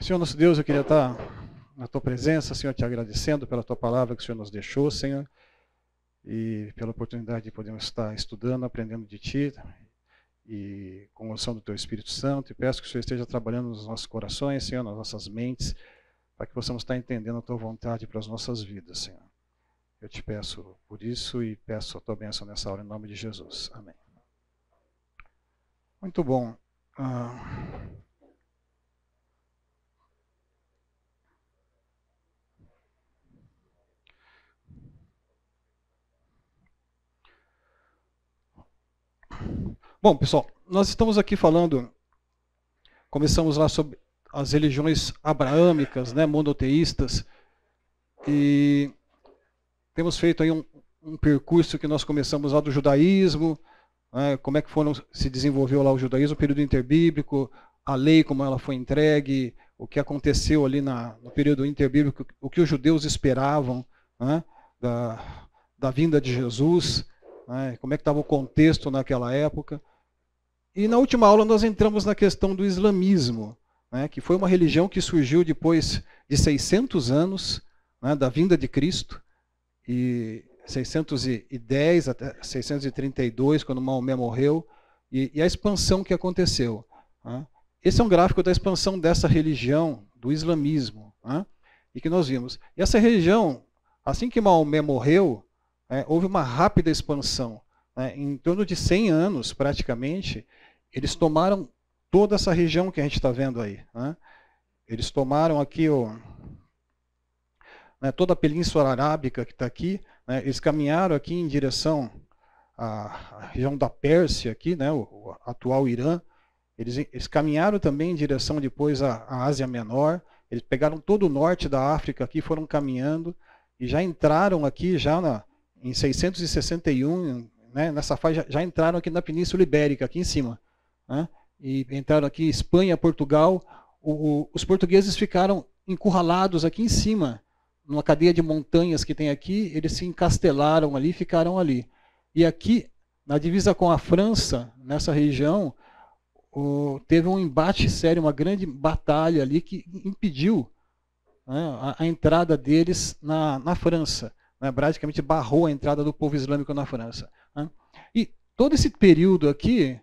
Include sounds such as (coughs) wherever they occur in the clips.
Senhor nosso Deus, eu queria estar na tua presença, Senhor, te agradecendo pela tua palavra que o Senhor nos deixou, Senhor, e pela oportunidade de podermos estar estudando, aprendendo de ti e com a unção do teu Espírito Santo. E peço que o Senhor esteja trabalhando nos nossos corações, Senhor, nas nossas mentes, para que possamos estar entendendo a tua vontade para as nossas vidas, Senhor. Eu te peço por isso e peço a tua bênção nessa hora, em nome de Jesus. Amém. Muito bom. Ah... Bom, pessoal, nós estamos aqui falando, começamos lá sobre as religiões abraâmicas, né, monoteístas, e temos feito aí um, um percurso que nós começamos lá do judaísmo, né, como é que foram, se desenvolveu lá o judaísmo, o período interbíblico, a lei, como ela foi entregue, o que aconteceu ali na, no período interbíblico, o que os judeus esperavam né, da, da vinda de Jesus, né, como é que estava o contexto naquela época. E na última aula nós entramos na questão do islamismo, né, que foi uma religião que surgiu depois de 600 anos né, da vinda de Cristo, e 610 até 632, quando Maomé morreu, e, e a expansão que aconteceu. Né. Esse é um gráfico da expansão dessa religião, do islamismo, né, e que nós vimos. E essa religião, assim que Maomé morreu, é, houve uma rápida expansão. Né, em torno de 100 anos, praticamente, eles tomaram toda essa região que a gente está vendo aí. Né? Eles tomaram aqui o, né, toda a Península Arábica que está aqui. Né, eles caminharam aqui em direção à, região da Pérsia, aqui, né, o, o atual Irã. Eles, eles, caminharam também em direção depois à, à Ásia Menor. Eles pegaram todo o norte da África aqui, foram caminhando e já entraram aqui já na, em 661, né, nessa faixa, já entraram aqui na Península Ibérica, aqui em cima né? e entraram aqui Espanha, Portugal. O, o, os portugueses ficaram encurralados aqui em cima, numa cadeia de montanhas que tem aqui, eles se encastelaram ali, ficaram ali. E aqui, na divisa com a França, nessa região, o, teve um embate sério, uma grande batalha ali que impediu né, a, a, entrada deles na, na França. Né, praticamente barrou a entrada do povo islâmico na França. Né. E todo esse período aqui,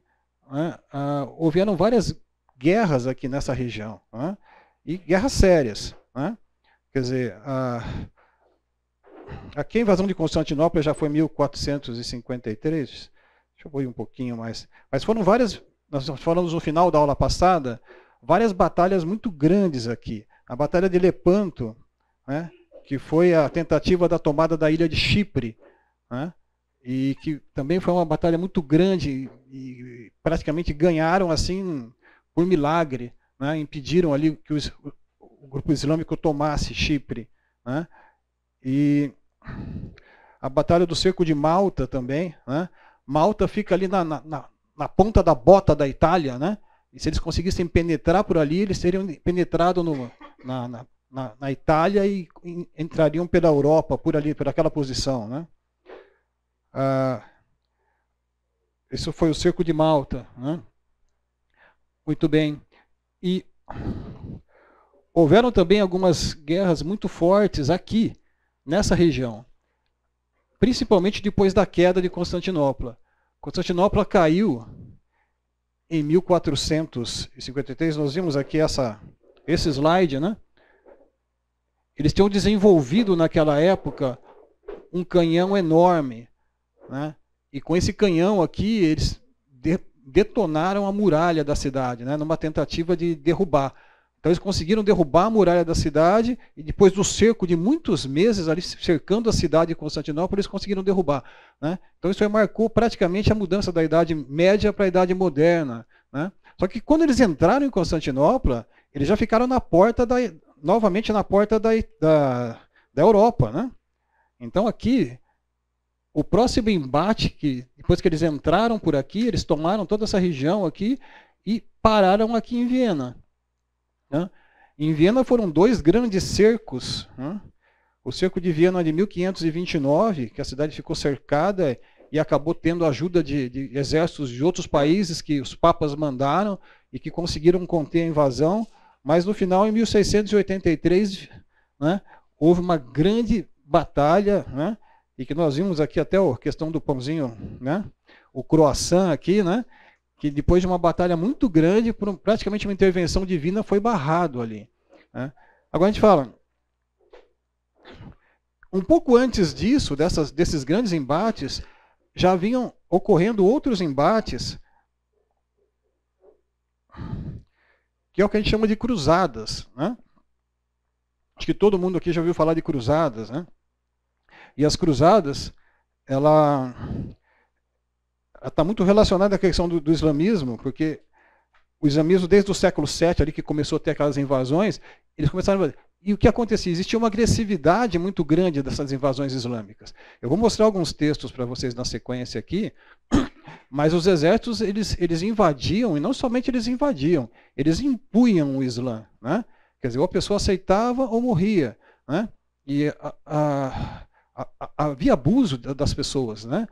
né, ah, houveram várias guerras aqui nessa região, né, e guerras sérias. Né? Quer dizer, a, ah, aqui a invasão de Constantinopla já foi 1453, deixa eu ir um pouquinho mais, mas foram várias, nós falamos no final da aula passada, várias batalhas muito grandes aqui. A Batalha de Lepanto, né, que foi a tentativa da tomada da ilha de Chipre, né, e que também foi uma batalha muito grande e praticamente ganharam assim por milagre, né? impediram ali que os, o grupo islâmico tomasse Chipre, né? e a batalha do cerco de Malta também, né? Malta fica ali na, na, na, ponta da bota da Itália, né? E se eles conseguissem penetrar por ali, eles teriam penetrado no, na, na, na Itália e entrariam pela Europa, por ali, por aquela posição, né? Ah, isso foi o cerco de Malta. Né? Muito bem. E houveram também algumas guerras muito fortes aqui, nessa região. Principalmente depois da queda de Constantinopla. Constantinopla caiu em 1453. Nós vimos aqui essa, esse slide, né? Eles tinham desenvolvido naquela época um canhão enorme né? E com esse canhão aqui, eles de detonaram a muralha da cidade, né? numa tentativa de derrubar. Então eles conseguiram derrubar a muralha da cidade e depois do cerco de muitos meses ali cercando a cidade de Constantinopla, eles conseguiram derrubar. Né? Então isso marcou praticamente a mudança da Idade Média para a Idade Moderna. Né? Só que quando eles entraram em Constantinopla, eles já ficaram na porta da novamente na porta da, da, da Europa. Né? Então aqui o próximo embate, que depois que eles entraram por aqui, eles tomaram toda essa região aqui e pararam aqui em Viena. Né? Em Viena foram dois grandes cercos. Né? O cerco de Viena de 1529, que a cidade ficou cercada e acabou tendo ajuda de, de, exércitos de outros países que os papas mandaram e que conseguiram conter a invasão. Mas no final, em 1683, né, houve uma grande batalha né, e que nós vimos aqui até a questão do pãozinho, né? O croissant aqui, né? Que depois de uma batalha muito grande, por praticamente uma intervenção divina, foi barrado ali. Né? Agora a gente fala, um pouco antes disso, dessas, desses grandes embates, já vinham ocorrendo outros embates, que é o que a gente chama de cruzadas, né? Acho que todo mundo aqui já ouviu falar de cruzadas, né? E as cruzadas, ela está muito relacionada à questão do, do, islamismo, porque o islamismo, desde o século VII, ali que começou a ter aquelas invasões, eles começaram a e o que acontecia? Existia uma agressividade muito grande dessas invasões islâmicas. Eu vou mostrar alguns textos para vocês na sequência aqui, (clears throat) mas os exércitos eles, eles invadiam, e não somente eles invadiam, eles impunham o Islã. Né? Quer dizer, ou a pessoa aceitava ou morria. Né? E a, a, havia abuso das pessoas, né?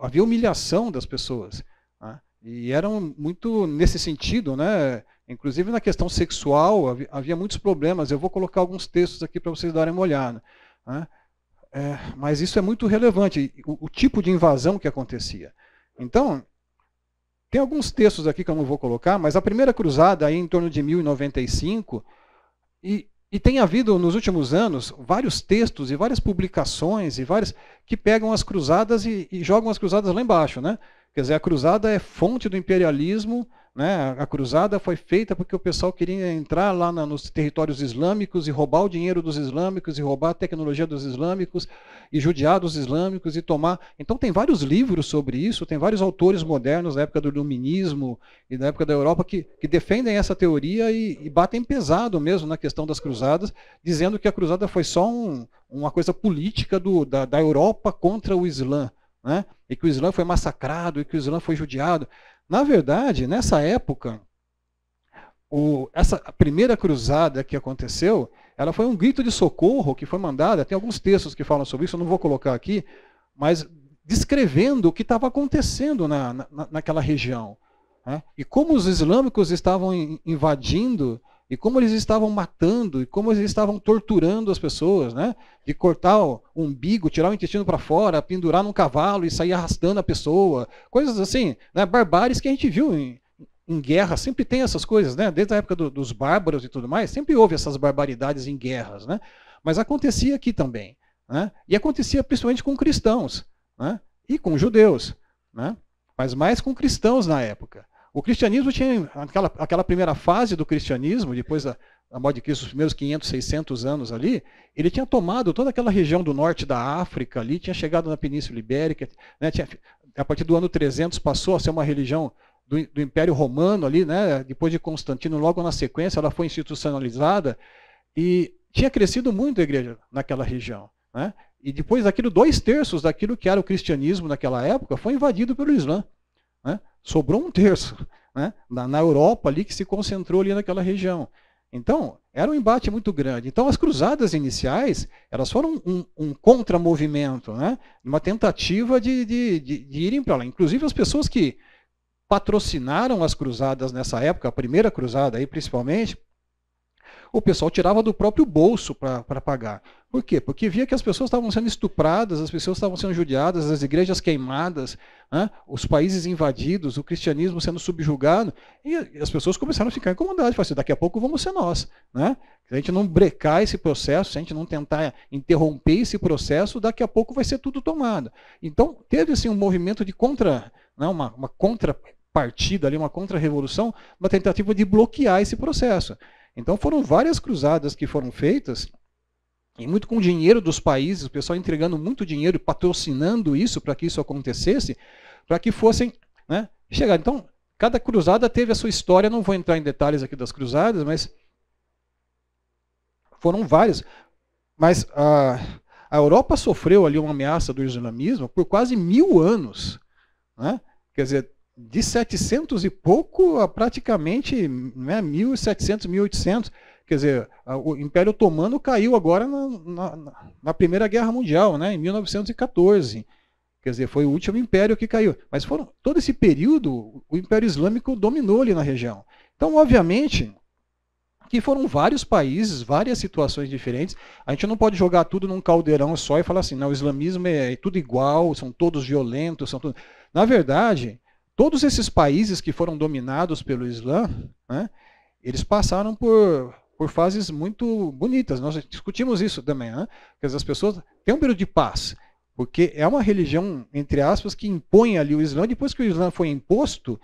havia humilhação das pessoas. Né? E eram muito nesse sentido, né? inclusive na questão sexual, havia, muitos problemas. Eu vou colocar alguns textos aqui para vocês darem uma olhada. Né? É, mas isso é muito relevante, o, o tipo de invasão que acontecia. Então, tem alguns textos aqui que eu não vou colocar, mas a primeira cruzada, aí em torno de 1095, e e tem havido nos últimos anos vários textos e várias publicações e várias que pegam as cruzadas e, e jogam as cruzadas lá embaixo, né? Quer dizer, a cruzada é fonte do imperialismo, né? A cruzada foi feita porque o pessoal queria entrar lá na, nos territórios islâmicos e roubar o dinheiro dos islâmicos, e roubar a tecnologia dos islâmicos, e judiar dos islâmicos, e tomar. Então, tem vários livros sobre isso, tem vários autores modernos da época do iluminismo e da época da Europa que, que defendem essa teoria e, e, batem pesado mesmo na questão das cruzadas, dizendo que a cruzada foi só um, uma coisa política do, da, da Europa contra o Islã. Né? e que o Islã foi massacrado, e que o Islã foi judiado. Na verdade, nessa época, o, essa primeira cruzada que aconteceu, ela foi um grito de socorro que foi mandada. Tem alguns textos que falam sobre isso, eu não vou colocar aqui, mas descrevendo o que estava acontecendo na, na, naquela região. Né? E como os islâmicos estavam invadindo e como eles estavam matando, e como eles estavam torturando as pessoas, né? De cortar o umbigo, tirar o intestino para fora, pendurar num cavalo e sair arrastando a pessoa. Coisas assim, né? Barbáries que a gente viu em, em guerra, sempre tem essas coisas, né? Desde a época do, dos bárbaros e tudo mais, sempre houve essas barbaridades em guerras, né? Mas acontecia aqui também, né? E acontecia principalmente com cristãos, né? E com judeus, né? Mas mais com cristãos na época. O cristianismo tinha, aquela, aquela primeira fase do cristianismo, depois da, da morte de Cristo, os primeiros 500, 600 anos ali, ele tinha tomado toda aquela região do norte da África ali, tinha chegado na Península Ibérica, né, tinha, a partir do ano 300 passou a ser uma religião do, do, Império Romano ali, né, depois de Constantino, logo na sequência, ela foi institucionalizada e tinha crescido muito a igreja naquela região. Né? E depois daquilo, dois terços daquilo que era o cristianismo naquela época foi invadido pelo Islã. Né? Sobrou um terço né? na, na Europa ali que se concentrou ali naquela região. Então, era um embate muito grande. Então, as cruzadas iniciais, elas foram um, um, um contramovimento, né? uma tentativa de, de, de, de irem para lá. Inclusive, as pessoas que patrocinaram as cruzadas nessa época, a primeira cruzada aí principalmente, o pessoal tirava do próprio bolso para pagar. Por quê? Porque via que as pessoas estavam sendo estupradas, as pessoas estavam sendo judiadas, as igrejas queimadas, né? os países invadidos, o cristianismo sendo subjugado, e as pessoas começaram a ficar incomodadas. Falaram assim, daqui a pouco vamos ser nós. Né? Se a gente não brecar esse processo, se a gente não tentar interromper esse processo, daqui a pouco vai ser tudo tomado. Então, teve assim, um movimento de contra, né? uma, uma contrapartida, ali, uma contra-revolução, uma tentativa de bloquear esse processo. Então foram várias cruzadas que foram feitas, e muito com dinheiro dos países, o pessoal entregando muito dinheiro, patrocinando isso para que isso acontecesse, para que fossem né, chegar. Então, cada cruzada teve a sua história, não vou entrar em detalhes aqui das cruzadas, mas foram várias. Mas a, a Europa sofreu ali uma ameaça do islamismo por quase mil anos. Né? Quer dizer, de 700 e pouco a praticamente né, 1700, 1800. Quer dizer, o Império Otomano caiu agora na, na, na, Primeira Guerra Mundial, né, em 1914. Quer dizer, foi o último império que caiu. Mas foram, todo esse período, o Império Islâmico dominou ali na região. Então, obviamente, que foram vários países, várias situações diferentes. A gente não pode jogar tudo num caldeirão só e falar assim, não, o islamismo é, é tudo igual, são todos violentos, são tudo. Na verdade, Todos esses países que foram dominados pelo Islã, né, eles passaram por, por fases muito bonitas. Nós discutimos isso também. Né? Porque as pessoas têm um período de paz, porque é uma religião, entre aspas, que impõe ali o Islã. Depois que o Islã foi imposto,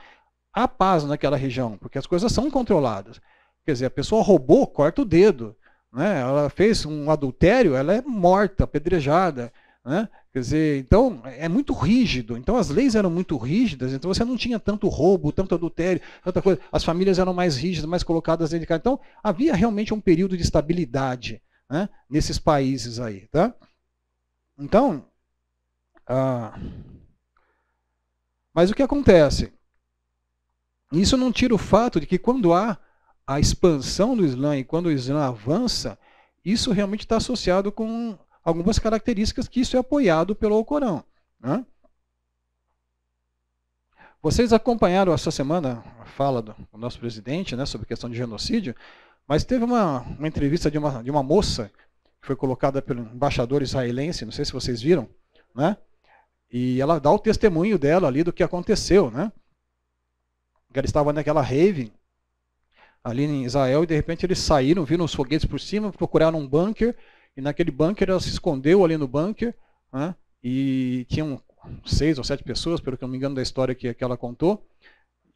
há paz naquela região, porque as coisas são controladas. Quer dizer, a pessoa roubou, corta o dedo. Né? Ela fez um adultério, ela é morta, apedrejada. Né? Quer dizer, então é muito rígido. Então as leis eram muito rígidas, então você não tinha tanto roubo, tanto adultério, tanta coisa. As famílias eram mais rígidas, mais colocadas dentro de casa. Então havia realmente um período de estabilidade né, nesses países aí. Tá? Então, ah, mas o que acontece? Isso não tira o fato de que quando há a expansão do Islã e quando o Islã avança, isso realmente está associado com algumas características que isso é apoiado pelo Alcorão. Né? Vocês acompanharam essa semana a fala do nosso presidente né, sobre questão de genocídio, mas teve uma, uma entrevista de uma, de uma moça que foi colocada pelo embaixador israelense, não sei se vocês viram, né? E ela dá o testemunho dela ali do que aconteceu, né? Que ela estava naquela rave ali em Israel e de repente eles saíram, viram os foguetes por cima, procuraram um bunker e naquele bunker ela se escondeu ali no bunker, né? e tinham seis ou sete pessoas, pelo que eu não me engano da história que, que ela contou.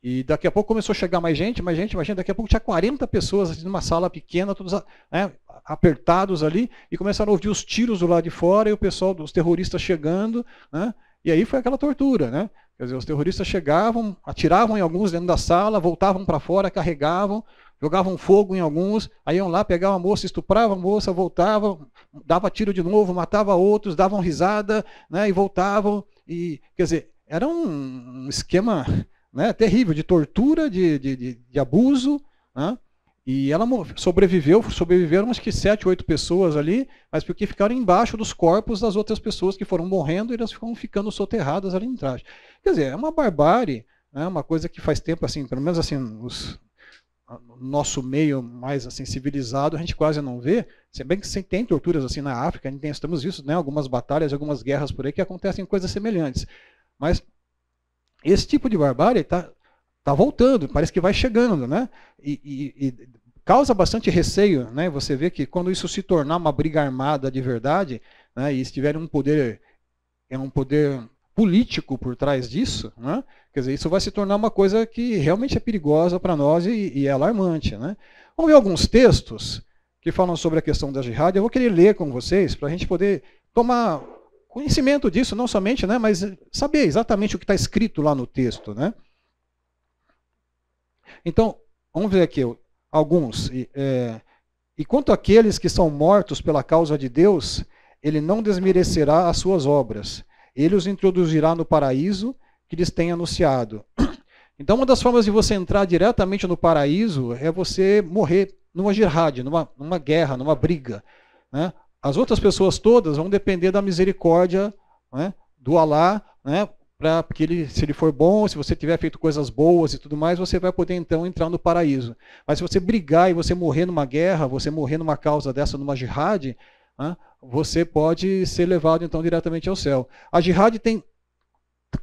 E daqui a pouco começou a chegar mais gente, mais gente, mais gente. Daqui a pouco tinha 40 pessoas assim, numa sala pequena, todos né, apertados ali, e começaram a ouvir os tiros do lado de fora e o pessoal dos terroristas chegando. Né, e aí foi aquela tortura, né? Quer dizer, os terroristas chegavam, atiravam em alguns dentro da sala, voltavam para fora, carregavam, jogavam fogo em alguns, aí iam lá, pegavam a moça, estupravam a moça, voltavam, dava tiro de novo, matava outros, davam risada, né, e voltavam. E, quer dizer, era um esquema né, terrível de tortura, de, de, de, de abuso. Né? E ela sobreviveu, sobreviveram acho que sete, oito pessoas ali, mas porque ficaram embaixo dos corpos das outras pessoas que foram morrendo e elas ficam ficando soterradas ali em trás Quer dizer, é uma barbárie, né, uma coisa que faz tempo, assim, pelo menos assim, os, nosso meio mais assim, civilizado, a gente quase não vê. Se bem que tem torturas assim na África, tem, estamos vistos né, algumas batalhas, algumas guerras por aí que acontecem coisas semelhantes. Mas esse tipo de barbárie está tá voltando, parece que vai chegando, né? E, e, e, causa bastante receio, né? Você vê que quando isso se tornar uma briga armada de verdade, né, e se tiver um poder, é um poder político por trás disso, né? Quer dizer, isso vai se tornar uma coisa que realmente é perigosa para nós e, e, é alarmante. Né? Vamos ver alguns textos que falam sobre a questão da jihad. Eu vou querer ler com vocês para a gente poder tomar conhecimento disso, não somente, né, mas saber exatamente o que está escrito lá no texto. Né? Então, vamos ver aqui alguns. É, e quanto àqueles que são mortos pela causa de Deus, ele não desmerecerá as suas obras. Ele os introduzirá no paraíso que lhes tem anunciado. Então, uma das formas de você entrar diretamente no paraíso é você morrer numa jihad, numa, numa guerra, numa briga. Né? As outras pessoas todas vão depender da misericórdia né, do Alá, né, para porque ele, se ele for bom, se você tiver feito coisas boas e tudo mais, você vai poder então entrar no paraíso. Mas se você brigar e você morrer numa guerra, você morrer numa causa dessa, numa jihad, né, você pode ser levado então diretamente ao céu. A jihad tem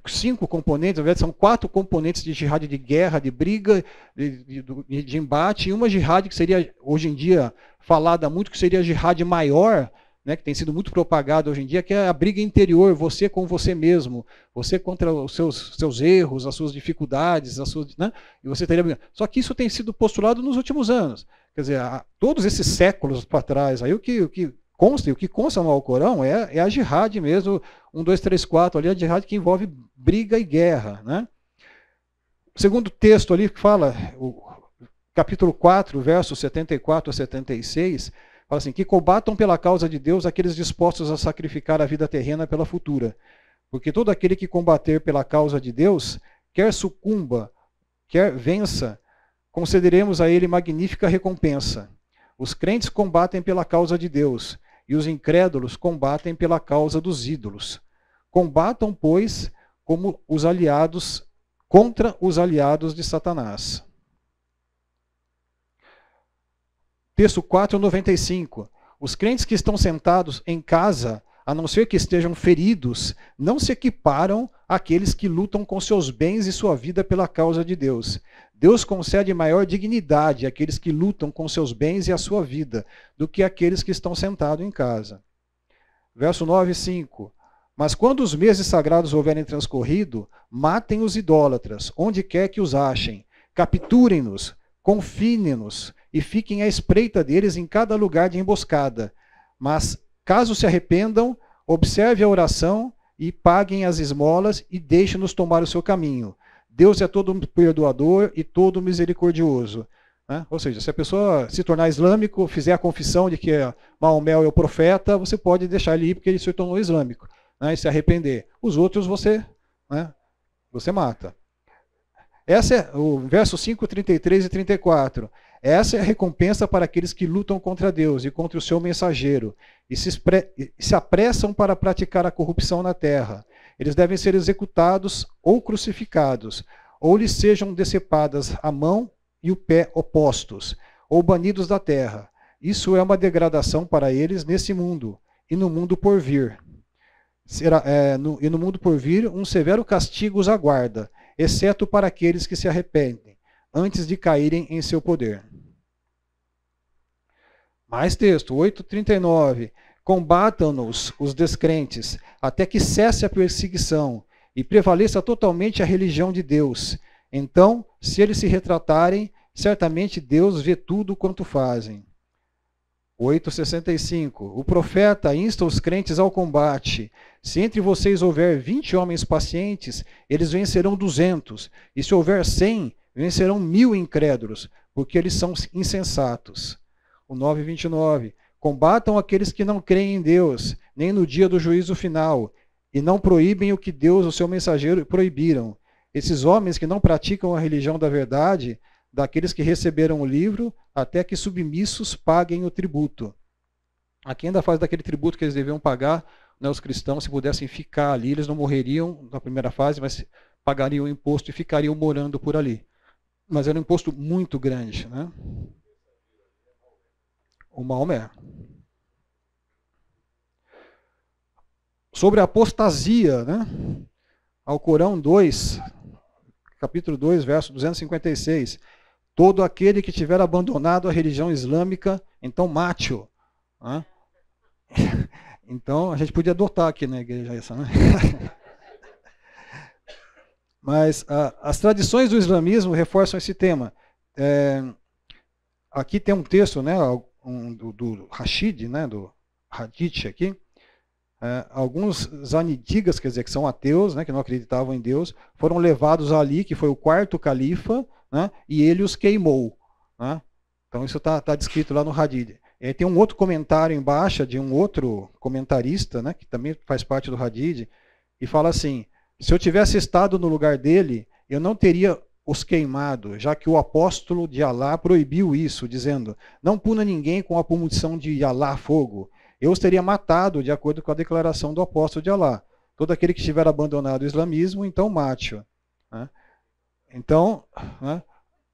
cinco componentes, na verdade são quatro componentes de jihad de guerra, de briga, de, de, de embate, e uma jihad que seria, hoje em dia, falada muito, que seria a jihad maior, né, que tem sido muito propagada hoje em dia, que é a briga interior, você com você mesmo, você contra os seus, seus erros, as suas dificuldades, as suas, né, e você teria... Só que isso tem sido postulado nos últimos anos. Quer dizer, todos esses séculos para trás, aí o que, o que consta, e o que consta no Alcorão é, é a jihad mesmo, 1, 2, 3, 4, ali a jihad que envolve briga e guerra. Né? O segundo texto ali que fala, o capítulo 4, versos 74 a 76, fala assim, que combatam pela causa de Deus aqueles dispostos a sacrificar a vida terrena pela futura. Porque todo aquele que combater pela causa de Deus, quer sucumba, quer vença, concederemos a ele magnífica recompensa. Os crentes combatem pela causa de Deus, e os incrédulos combatem pela causa dos ídolos. Combatam, pois, como os aliados contra os aliados de Satanás. Texto 495. Os crentes que estão sentados em casa a não ser que estejam feridos, não se equiparam àqueles que lutam com seus bens e sua vida pela causa de Deus. Deus concede maior dignidade àqueles que lutam com seus bens e a sua vida do que àqueles que estão sentados em casa. Verso 9, 5. Mas quando os meses sagrados houverem transcorrido, matem os idólatras, onde quer que os achem, capturem-nos, confinem-nos e fiquem à espreita deles em cada lugar de emboscada. Mas Caso se arrependam, observe a oração e paguem as esmolas e deixe nos tomar o seu caminho. Deus é todo perdoador e todo misericordioso. Né? Ou seja, se a pessoa se tornar islâmico, fizer a confissão de que é Maomé é o profeta, você pode deixar ele ir porque ele se tornou islâmico né? e se arrepender. Os outros você, né? você mata. Essa é o verso 5, 33 e 34. Essa é a recompensa para aqueles que lutam contra Deus e contra o seu mensageiro e se, se apressam para praticar a corrupção na terra. Eles devem ser executados ou crucificados, ou lhes sejam decepadas a mão e o pé opostos, ou banidos da terra. Isso é uma degradação para eles nesse mundo e no mundo por vir. Será, é, no, e no mundo por vir, um severo castigo os aguarda, exceto para aqueles que se arrependem antes de caírem em seu poder. Mais texto, 8,39. Combatam-nos, os descrentes, até que cesse a perseguição e prevaleça totalmente a religião de Deus. Então, se eles se retratarem, certamente Deus vê tudo quanto fazem. 8,65 O profeta insta os crentes ao combate. Se entre vocês houver 20 homens pacientes, eles vencerão 200, e se houver 100, Vencerão mil incrédulos, porque eles são insensatos. O 9,29. Combatam aqueles que não creem em Deus, nem no dia do juízo final, e não proíbem o que Deus, o seu mensageiro, proibiram. Esses homens que não praticam a religião da verdade, daqueles que receberam o livro, até que submissos paguem o tributo. Aqui ainda faz daquele tributo que eles deviam pagar, né, os cristãos, se pudessem ficar ali, eles não morreriam na primeira fase, mas pagariam o imposto e ficariam morando por ali mas era um imposto muito grande, né? O Maomé. Sobre a apostasia, né? Ao Corão 2, capítulo 2, verso 256. Todo aquele que tiver abandonado a religião islâmica, então mate-o. Né? (laughs) Então, a gente podia adotar aqui na igreja essa, né? (laughs) Mas a, ah, as tradições do islamismo reforçam esse tema. É, aqui tem um texto né, um, do, do Rashid, né, do Hadith aqui. É, alguns zanidigas, quer dizer, que são ateus, né, que não acreditavam em Deus, foram levados ali, que foi o quarto califa, né, e ele os queimou. Né? Então isso está tá descrito lá no Hadith. É, tem um outro comentário embaixo de um outro comentarista, né, que também faz parte do Hadid, e fala assim: se eu tivesse estado no lugar dele, eu não teria os queimado, já que o apóstolo de Alá proibiu isso, dizendo: Não puna ninguém com a punição de Alá fogo. Eu os teria matado, de acordo com a declaração do apóstolo de Alá. Todo aquele que tiver abandonado o islamismo, então mate-o. Né? Então, né?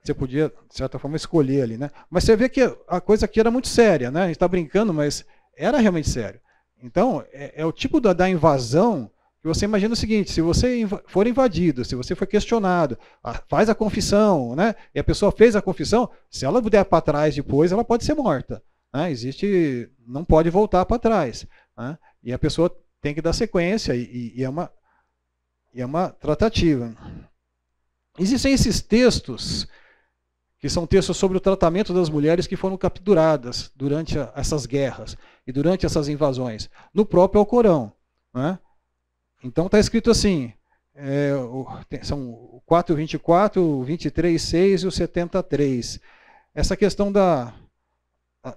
você podia, de certa forma, escolher ali. Né? Mas você vê que a coisa aqui era muito séria. Né? A gente está brincando, mas era realmente sério. Então, é, é o tipo da, da invasão que você imagina o seguinte: se você for invadido, se você for questionado, ah, faz a confissão, né? E a pessoa fez a confissão, se ela der para trás depois, ela pode ser morta. Né? Existe, não pode voltar para trás. Né? E a pessoa tem que dar sequência e, e, é uma é uma tratativa. Existem esses textos que são textos sobre o tratamento das mulheres que foram capturadas durante essas guerras e durante essas invasões no próprio Alcorão, né? Então está escrito assim: é, são o 424, o 236 e o 73. Essa questão da,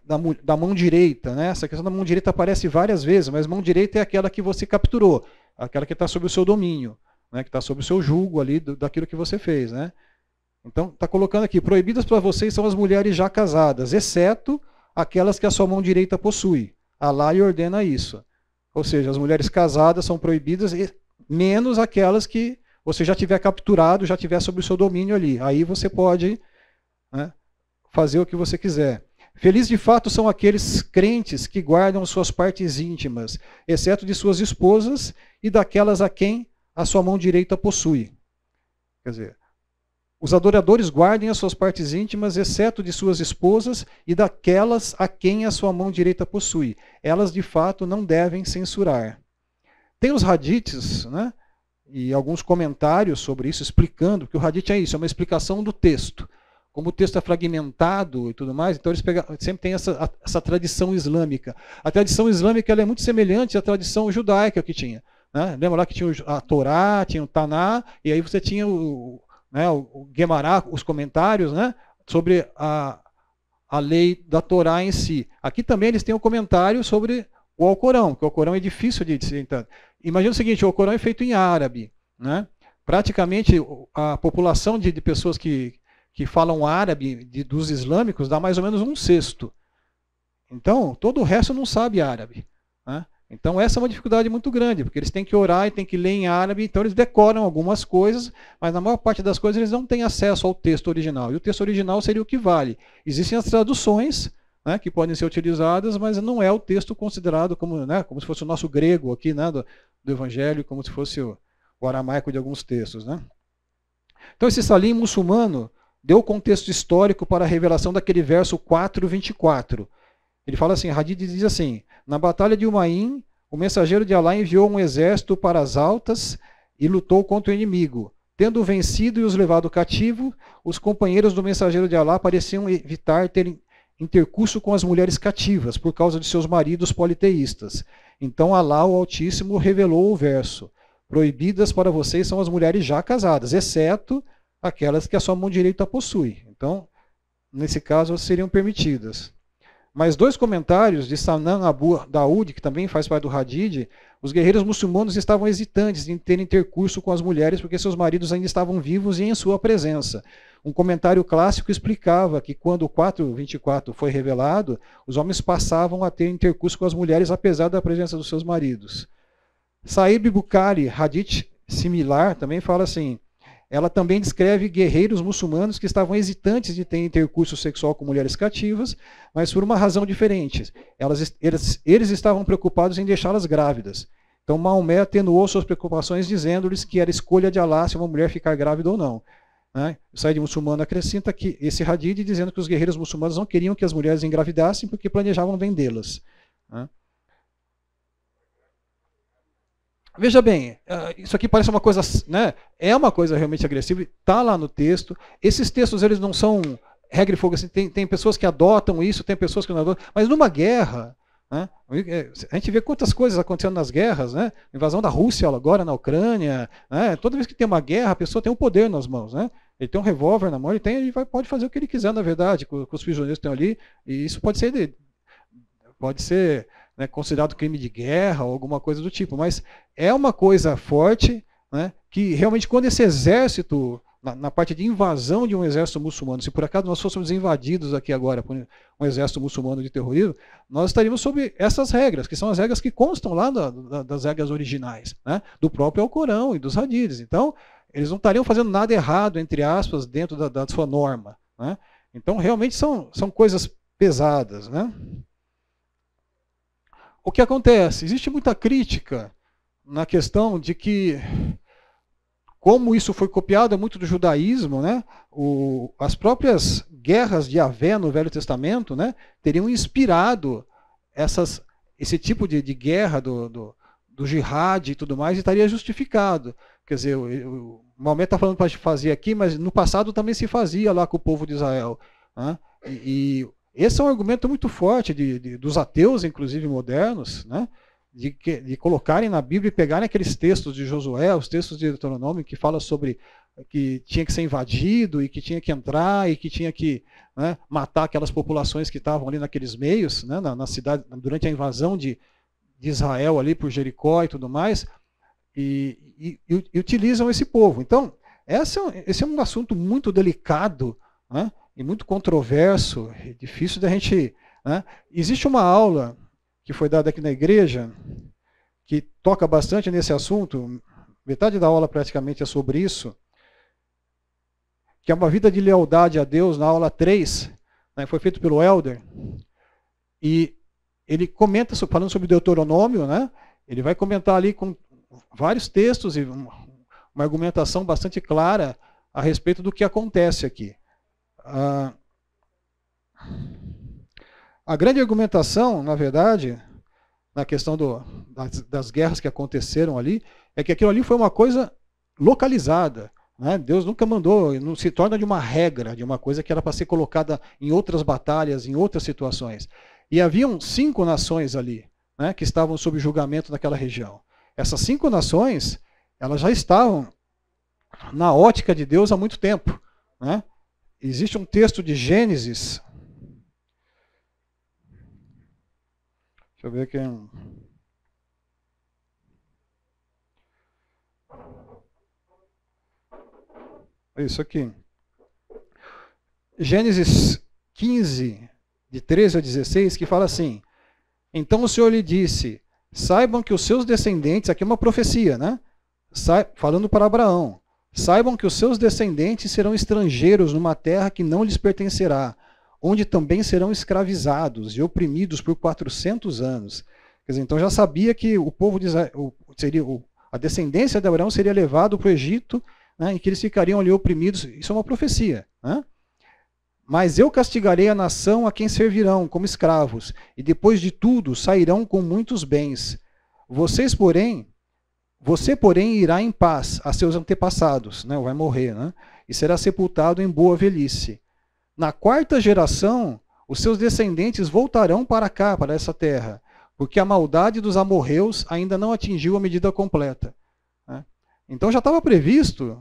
da, da, mão direita, né? essa questão da mão direita aparece várias vezes, mas mão direita é aquela que você capturou, aquela que está sob o seu domínio, né? que está sob o seu julgo ali do, daquilo que você fez. Né? Então está colocando aqui: proibidas para vocês são as mulheres já casadas, exceto aquelas que a sua mão direita possui. A lei ordena isso. Ou seja, as mulheres casadas são proibidas, menos aquelas que você já tiver capturado, já tiver sob o seu domínio ali. Aí você pode né, fazer o que você quiser. Felizes de fato são aqueles crentes que guardam suas partes íntimas, exceto de suas esposas e daquelas a quem a sua mão direita possui. Quer dizer, os adoradores guardem as suas partes íntimas, exceto de suas esposas e daquelas a quem a sua mão direita possui. Elas, de fato, não devem censurar. Tem os radites, né? E alguns comentários sobre isso, explicando que o radite é isso, é uma explicação do texto. Como o texto é fragmentado e tudo mais, então eles pegam, sempre tem essa, essa tradição islâmica. A tradição islâmica é muito semelhante à tradição judaica que tinha. Né? Lembra lá que tinha a Torá, tinha o Taná, e aí você tinha o, né, o Guemará, os comentários né, sobre a, a lei da Torá em si. Aqui também eles têm um comentário sobre o Alcorão, que o Alcorão é difícil de dizer. entendido. Imagina o seguinte, o Alcorão é feito em árabe. Né? Praticamente a população de, de pessoas que, que falam árabe de, dos islâmicos dá mais ou menos um sexto. Então, todo o resto não sabe árabe. Então essa é uma dificuldade muito grande, porque eles têm que orar e têm que ler em árabe, então eles decoram algumas coisas, mas na maior parte das coisas eles não têm acesso ao texto original. E o texto original seria o que vale. Existem as traduções né, que podem ser utilizadas, mas não é o texto considerado como, né, como se fosse o nosso grego aqui né, do, do, Evangelho, como se fosse o, o aramaico de alguns textos. Né. Então esse Salim muçulmano deu o contexto histórico para a revelação daquele verso 4, 24 ele fala assim, Hadid diz assim, na batalha de Umaim, o mensageiro de Alá enviou um exército para as altas e lutou contra o inimigo. Tendo vencido e os levado cativo, os companheiros do mensageiro de Alá pareciam evitar terem intercurso com as mulheres cativas por causa de seus maridos politeístas. Então Alá, o Altíssimo, revelou o verso: Proibidas para vocês são as mulheres já casadas, exceto aquelas que a sua mão direita possui. Então, nesse caso, seriam permitidas. Mas dois comentários de Sanan Abu Daoud, que também faz parte do Hadid, os guerreiros muçulmanos estavam hesitantes em ter intercurso com as mulheres porque seus maridos ainda estavam vivos e em sua presença. Um comentário clássico explicava que quando o 424 foi revelado, os homens passavam a ter intercurso com as mulheres apesar da presença dos seus maridos. Saib Bukhari, Hadith similar, também fala assim: ela também descreve guerreiros muçulmanos que estavam hesitantes de ter intercurso sexual com mulheres cativas, mas por uma razão diferente. Elas, eles, eles estavam preocupados em deixá-las grávidas. Então Maomé atenuou suas preocupações dizendo-lhes que era escolha de Alá se uma mulher ficar grávida ou não. O né? Said muçulmano acrescenta que esse hadith dizendo que os guerreiros muçulmanos não queriam que as mulheres engravidassem porque planejavam vendê-las. Né? Veja bem, ah, isso aqui parece uma coisa, né? É uma coisa realmente agressiva, está lá no texto. Esses textos eles não são regra e fogo. Assim, tem, tem pessoas que adotam isso, tem pessoas que não adotam. Mas numa guerra, né? a gente vê quantas coisas acontecendo nas guerras, né? Invasão da Rússia agora na Ucrânia, né? Toda vez que tem uma guerra, a pessoa tem um poder nas mãos, né? Ele tem um revólver na mão, ele tem, ele vai, pode fazer o que ele quiser, na verdade, com, com os prisioneiros que estão ali. E isso pode ser, pode ser né, considerado crime de guerra ou alguma coisa do tipo, mas é uma coisa forte né, que realmente quando esse exército, na, na, parte de invasão de um exército muçulmano, se por acaso nós fôssemos invadidos aqui agora por um exército muçulmano de terrorismo, nós estaríamos sob essas regras, que são as regras que constam lá da, da, das regras originais, né, do próprio Alcorão e dos Hadiths. Então, eles não estariam fazendo nada errado, entre aspas, dentro da, da sua norma. Né? Então, realmente são, são coisas pesadas. Né? o que acontece? Existe muita crítica na questão de que, como isso foi copiado é muito do judaísmo, né? O, as próprias guerras de Avé no Velho Testamento né? teriam inspirado essas, esse tipo de, de guerra do, do, do jihad e tudo mais, e estaria justificado. Quer dizer, o, o Maomé está falando para fazer aqui, mas no passado também se fazia lá com o povo de Israel. Né? E, e esse é um argumento muito forte de, de, dos ateus, inclusive modernos, né? De, que, de, colocarem na Bíblia e pegarem aqueles textos de Josué, os textos de Deuteronômio, que fala sobre que tinha que ser invadido e que tinha que entrar e que tinha que né, matar aquelas populações que estavam ali naqueles meios, né, na, na, cidade, durante a invasão de, de, Israel ali por Jericó e tudo mais, e, e, e utilizam esse povo. Então, é esse é um assunto muito delicado, né? e muito controverso, é difícil da gente. Né? Existe uma aula que foi dada aqui na igreja que toca bastante nesse assunto. Metade da aula praticamente é sobre isso, que é uma vida de lealdade a Deus, na aula 3, né? foi feito pelo Elder, e ele comenta, falando sobre Deuteronômio, né? ele vai comentar ali com vários textos e uma argumentação bastante clara a respeito do que acontece aqui. Ah, a, grande argumentação, na verdade, na questão do, das, das, guerras que aconteceram ali, é que aquilo ali foi uma coisa localizada. Né? Deus nunca mandou, não se torna de uma regra, de uma coisa que era para ser colocada em outras batalhas, em outras situações. E haviam cinco nações ali, né, que estavam sob julgamento naquela região. Essas cinco nações, elas já estavam na ótica de Deus há muito tempo. Né? Existe um texto de Gênesis. Deixa eu ver aqui. Isso aqui. Gênesis 15, de 13 a 16, que fala assim: Então o Senhor lhe disse: Saibam que os seus descendentes, aqui é uma profecia, né? Sa falando para Abraão Saibam que os seus descendentes serão estrangeiros numa terra que não lhes pertencerá, onde também serão escravizados e oprimidos por 400 anos. Quer dizer, então já sabia que o povo de Israel, seria, a descendência de Abraão seria levado para o Egito, né, em que eles ficariam ali oprimidos. Isso é uma profecia. Né? Mas eu castigarei a nação a quem servirão como escravos, e depois de tudo sairão com muitos bens. Vocês, porém, você, porém, irá em paz a seus antepassados, né? vai morrer, né? e será sepultado em boa velhice. Na quarta geração, os seus descendentes voltarão para cá, para essa terra, porque a maldade dos amorreus ainda não atingiu a medida completa. Né? Então já estava previsto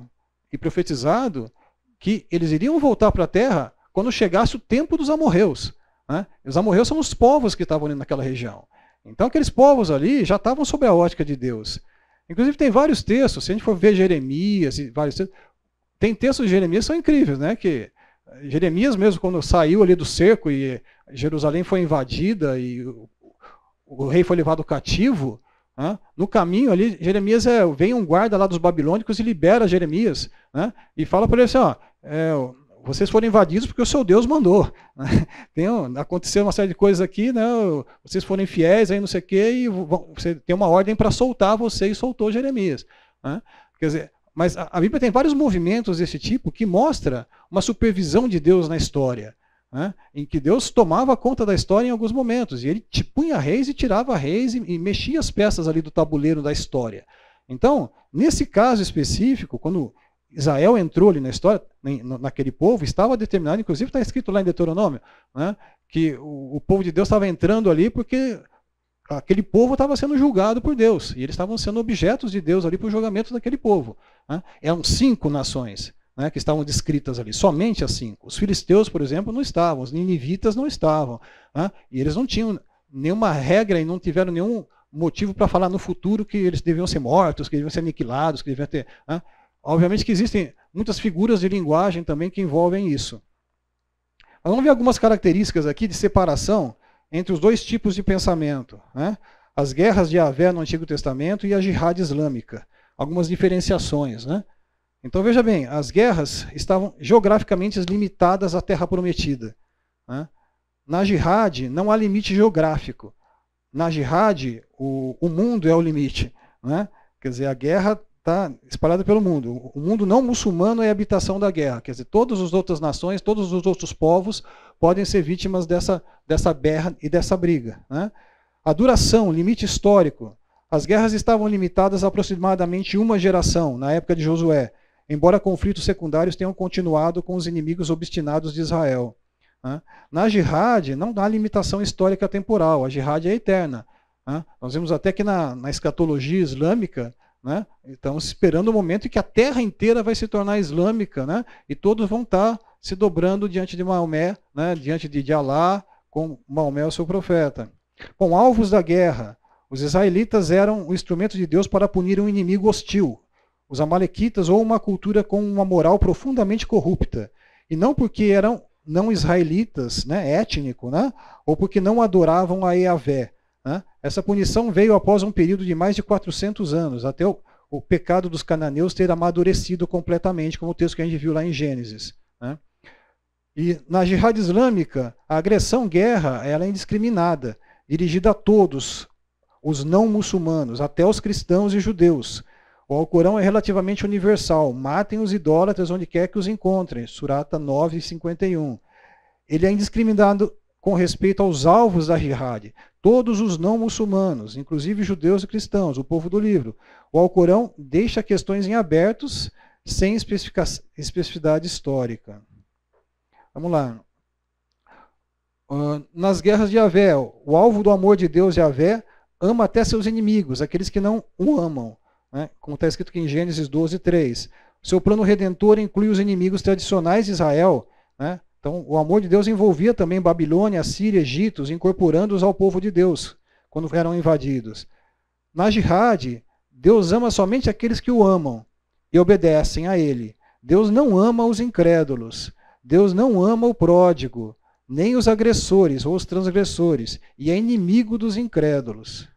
e profetizado que eles iriam voltar para a terra quando chegasse o tempo dos amorreus. Né? Os amorreus são os povos que estavam ali naquela região. Então aqueles povos ali já estavam sob a ótica de Deus. Inclusive tem vários textos, se a gente for ver Jeremias, vários textos, tem textos de Jeremias que são incríveis, né? Que eh, Jeremias mesmo quando saiu ali do cerco e Jerusalém foi invadida e o, o rei foi levado cativo, né? no caminho ali Jeremias é, vem um guarda lá dos babilônicos e libera Jeremias, né? E fala para ele assim, ó, é, vocês foram invadidos porque o seu Deus mandou. Né? (laughs) Tem, aconteceu uma série de coisas aqui, né? vocês foram infiéis, aí não sei o quê, e vão, você tem uma ordem para soltar você e soltou Jeremias. Né? Quer dizer, mas a, a, Bíblia tem vários movimentos desse tipo que mostra uma supervisão de Deus na história. Né? em que Deus tomava conta da história em alguns momentos, e ele punha reis e tirava reis e, e mexia as peças ali do tabuleiro da história. Então, nesse caso específico, quando Israel entrou ali na história, naquele povo, estava determinado, inclusive está escrito lá em Deuteronômio, né, que o, povo de Deus estava entrando ali porque aquele povo estava sendo julgado por Deus, e eles estavam sendo objetos de Deus ali para o julgamento daquele povo. Né. Eram cinco nações né, que estavam descritas ali, somente as cinco. Os filisteus, por exemplo, não estavam, os ninivitas não estavam, né, e eles não tinham nenhuma regra e não tiveram nenhum motivo para falar no futuro que eles deviam ser mortos, que deviam ser aniquilados, que deviam ter... Né, Obviamente que existem muitas figuras de linguagem também que envolvem isso. vamos ver algumas características aqui de separação entre os dois tipos de pensamento. Né? As guerras de Avé no Antigo Testamento e a jihad islâmica. Algumas diferenciações. Né? Então veja bem, as guerras estavam geograficamente limitadas à Terra Prometida. Né? Na jihad não há limite geográfico. Na jihad o, o mundo é o limite. Né? Quer dizer, a guerra está espalhada pelo mundo. O mundo não muçulmano é a habitação da guerra. Quer dizer, todas as outras nações, todos os outros povos podem ser vítimas dessa, dessa guerra e dessa briga. Né? A duração, limite histórico. As guerras estavam limitadas a aproximadamente uma geração, na época de Josué, embora conflitos secundários tenham continuado com os inimigos obstinados de Israel. Né? Na jihad, não há limitação histórica temporal, a jihad é eterna. Né? Nós vemos até que na, na escatologia islâmica, né? Estamos esperando o momento em que a terra inteira vai se tornar islâmica, né? e todos vão estar tá se dobrando diante de Maomé, né? diante de Alá, com Maomé, o seu profeta. Com alvos da guerra, os israelitas eram o instrumento de Deus para punir um inimigo hostil, os amalequitas ou uma cultura com uma moral profundamente corrupta, e não porque eram não israelitas, né, étnico, né, ou porque não adoravam a Eavé, né? Essa punição veio após um período de mais de 400 anos, até o, o pecado dos cananeus ter amadurecido completamente, como o texto que a gente viu lá em Gênesis. Né? E na jihad islâmica, a agressão guerra ela é indiscriminada, dirigida a todos, os não muçulmanos, até os cristãos e judeus. O Alcorão é relativamente universal. Matem os idólatras onde quer que os encontrem. Surata 9, 51. Ele é indiscriminado com respeito aos alvos da jihad, todos os não muçulmanos, inclusive judeus e cristãos, o povo do livro. O Alcorão deixa questões em abertos, sem especificidade histórica. Vamos lá. Ah, nas guerras de Avé, o alvo do amor de Deus, Avé ama até seus inimigos, aqueles que não o amam. Né? Como está escrito aqui em Gênesis 12, 3. Seu plano redentor inclui os inimigos tradicionais de Israel, né? Então, o amor de Deus envolvia também Babilônia, Síria, Egito, incorporando-os ao povo de Deus, quando eram invadidos. Na jihad, Deus ama somente aqueles que o amam e obedecem a ele. Deus não ama os incrédulos. Deus não ama o pródigo, nem os agressores ou os transgressores, e é inimigo dos incrédulos.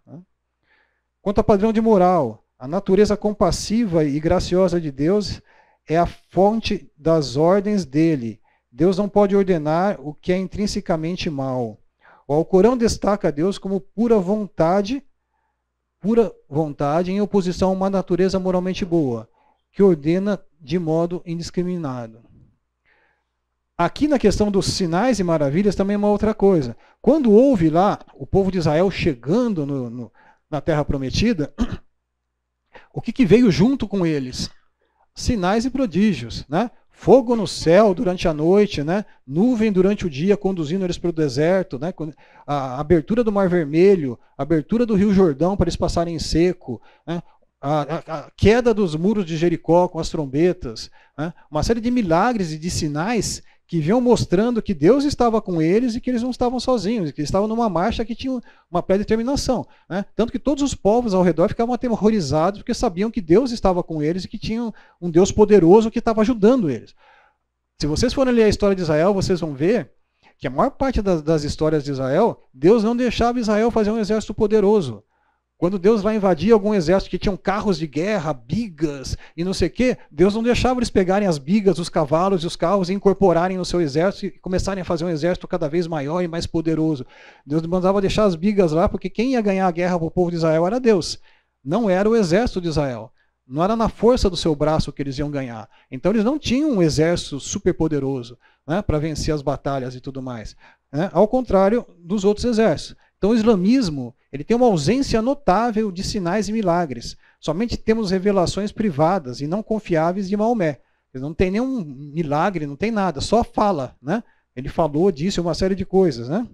Quanto ao padrão de moral, a natureza compassiva e graciosa de Deus é a fonte das ordens dele Deus não pode ordenar o que é intrinsecamente mal. O Alcorão destaca Deus como pura vontade, pura vontade em oposição a uma natureza moralmente boa, que ordena de modo indiscriminado. Aqui na questão dos sinais e maravilhas também é uma outra coisa. Quando houve lá o povo de Israel chegando no, no, na terra prometida, (coughs) o que, que veio junto com eles? Sinais e prodígios, né? fogo no céu durante a noite, né? nuvem durante o dia conduzindo eles para o deserto, né? a abertura do Mar Vermelho, a abertura do Rio Jordão para eles passarem seco, né? a, a, a, queda dos muros de Jericó com as trombetas, né? uma série de milagres e de sinais que vinham mostrando que Deus estava com eles e que eles não estavam sozinhos, que eles estavam numa marcha que tinha uma pré-determinação. Né? Tanto que todos os povos ao redor ficavam aterrorizados porque sabiam que Deus estava com eles e que tinham um Deus poderoso que estava ajudando eles. Se vocês forem ler a história de Israel, vocês vão ver que a maior parte das histórias de Israel, Deus não deixava Israel fazer um exército poderoso. Quando Deus vai invadir algum exército que tinham carros de guerra, bigas e não sei o quê, Deus não deixava eles pegarem as bigas, os cavalos e os carros e incorporarem no seu exército e começarem a fazer um exército cada vez maior e mais poderoso. Deus mandava deixar as bigas lá, porque quem ia ganhar a guerra para o povo de Israel era Deus, não era o exército de Israel. Não era na força do seu braço que eles iam ganhar. Então eles não tinham um exército super poderoso né, para vencer as batalhas e tudo mais. Né? Ao contrário dos outros exércitos. Então o islamismo ele tem uma ausência notável de sinais e milagres. Somente temos revelações privadas e não confiáveis de Maomé. Ele não tem nenhum milagre, não tem nada, só fala. Né? Ele falou disso uma série de coisas. Né?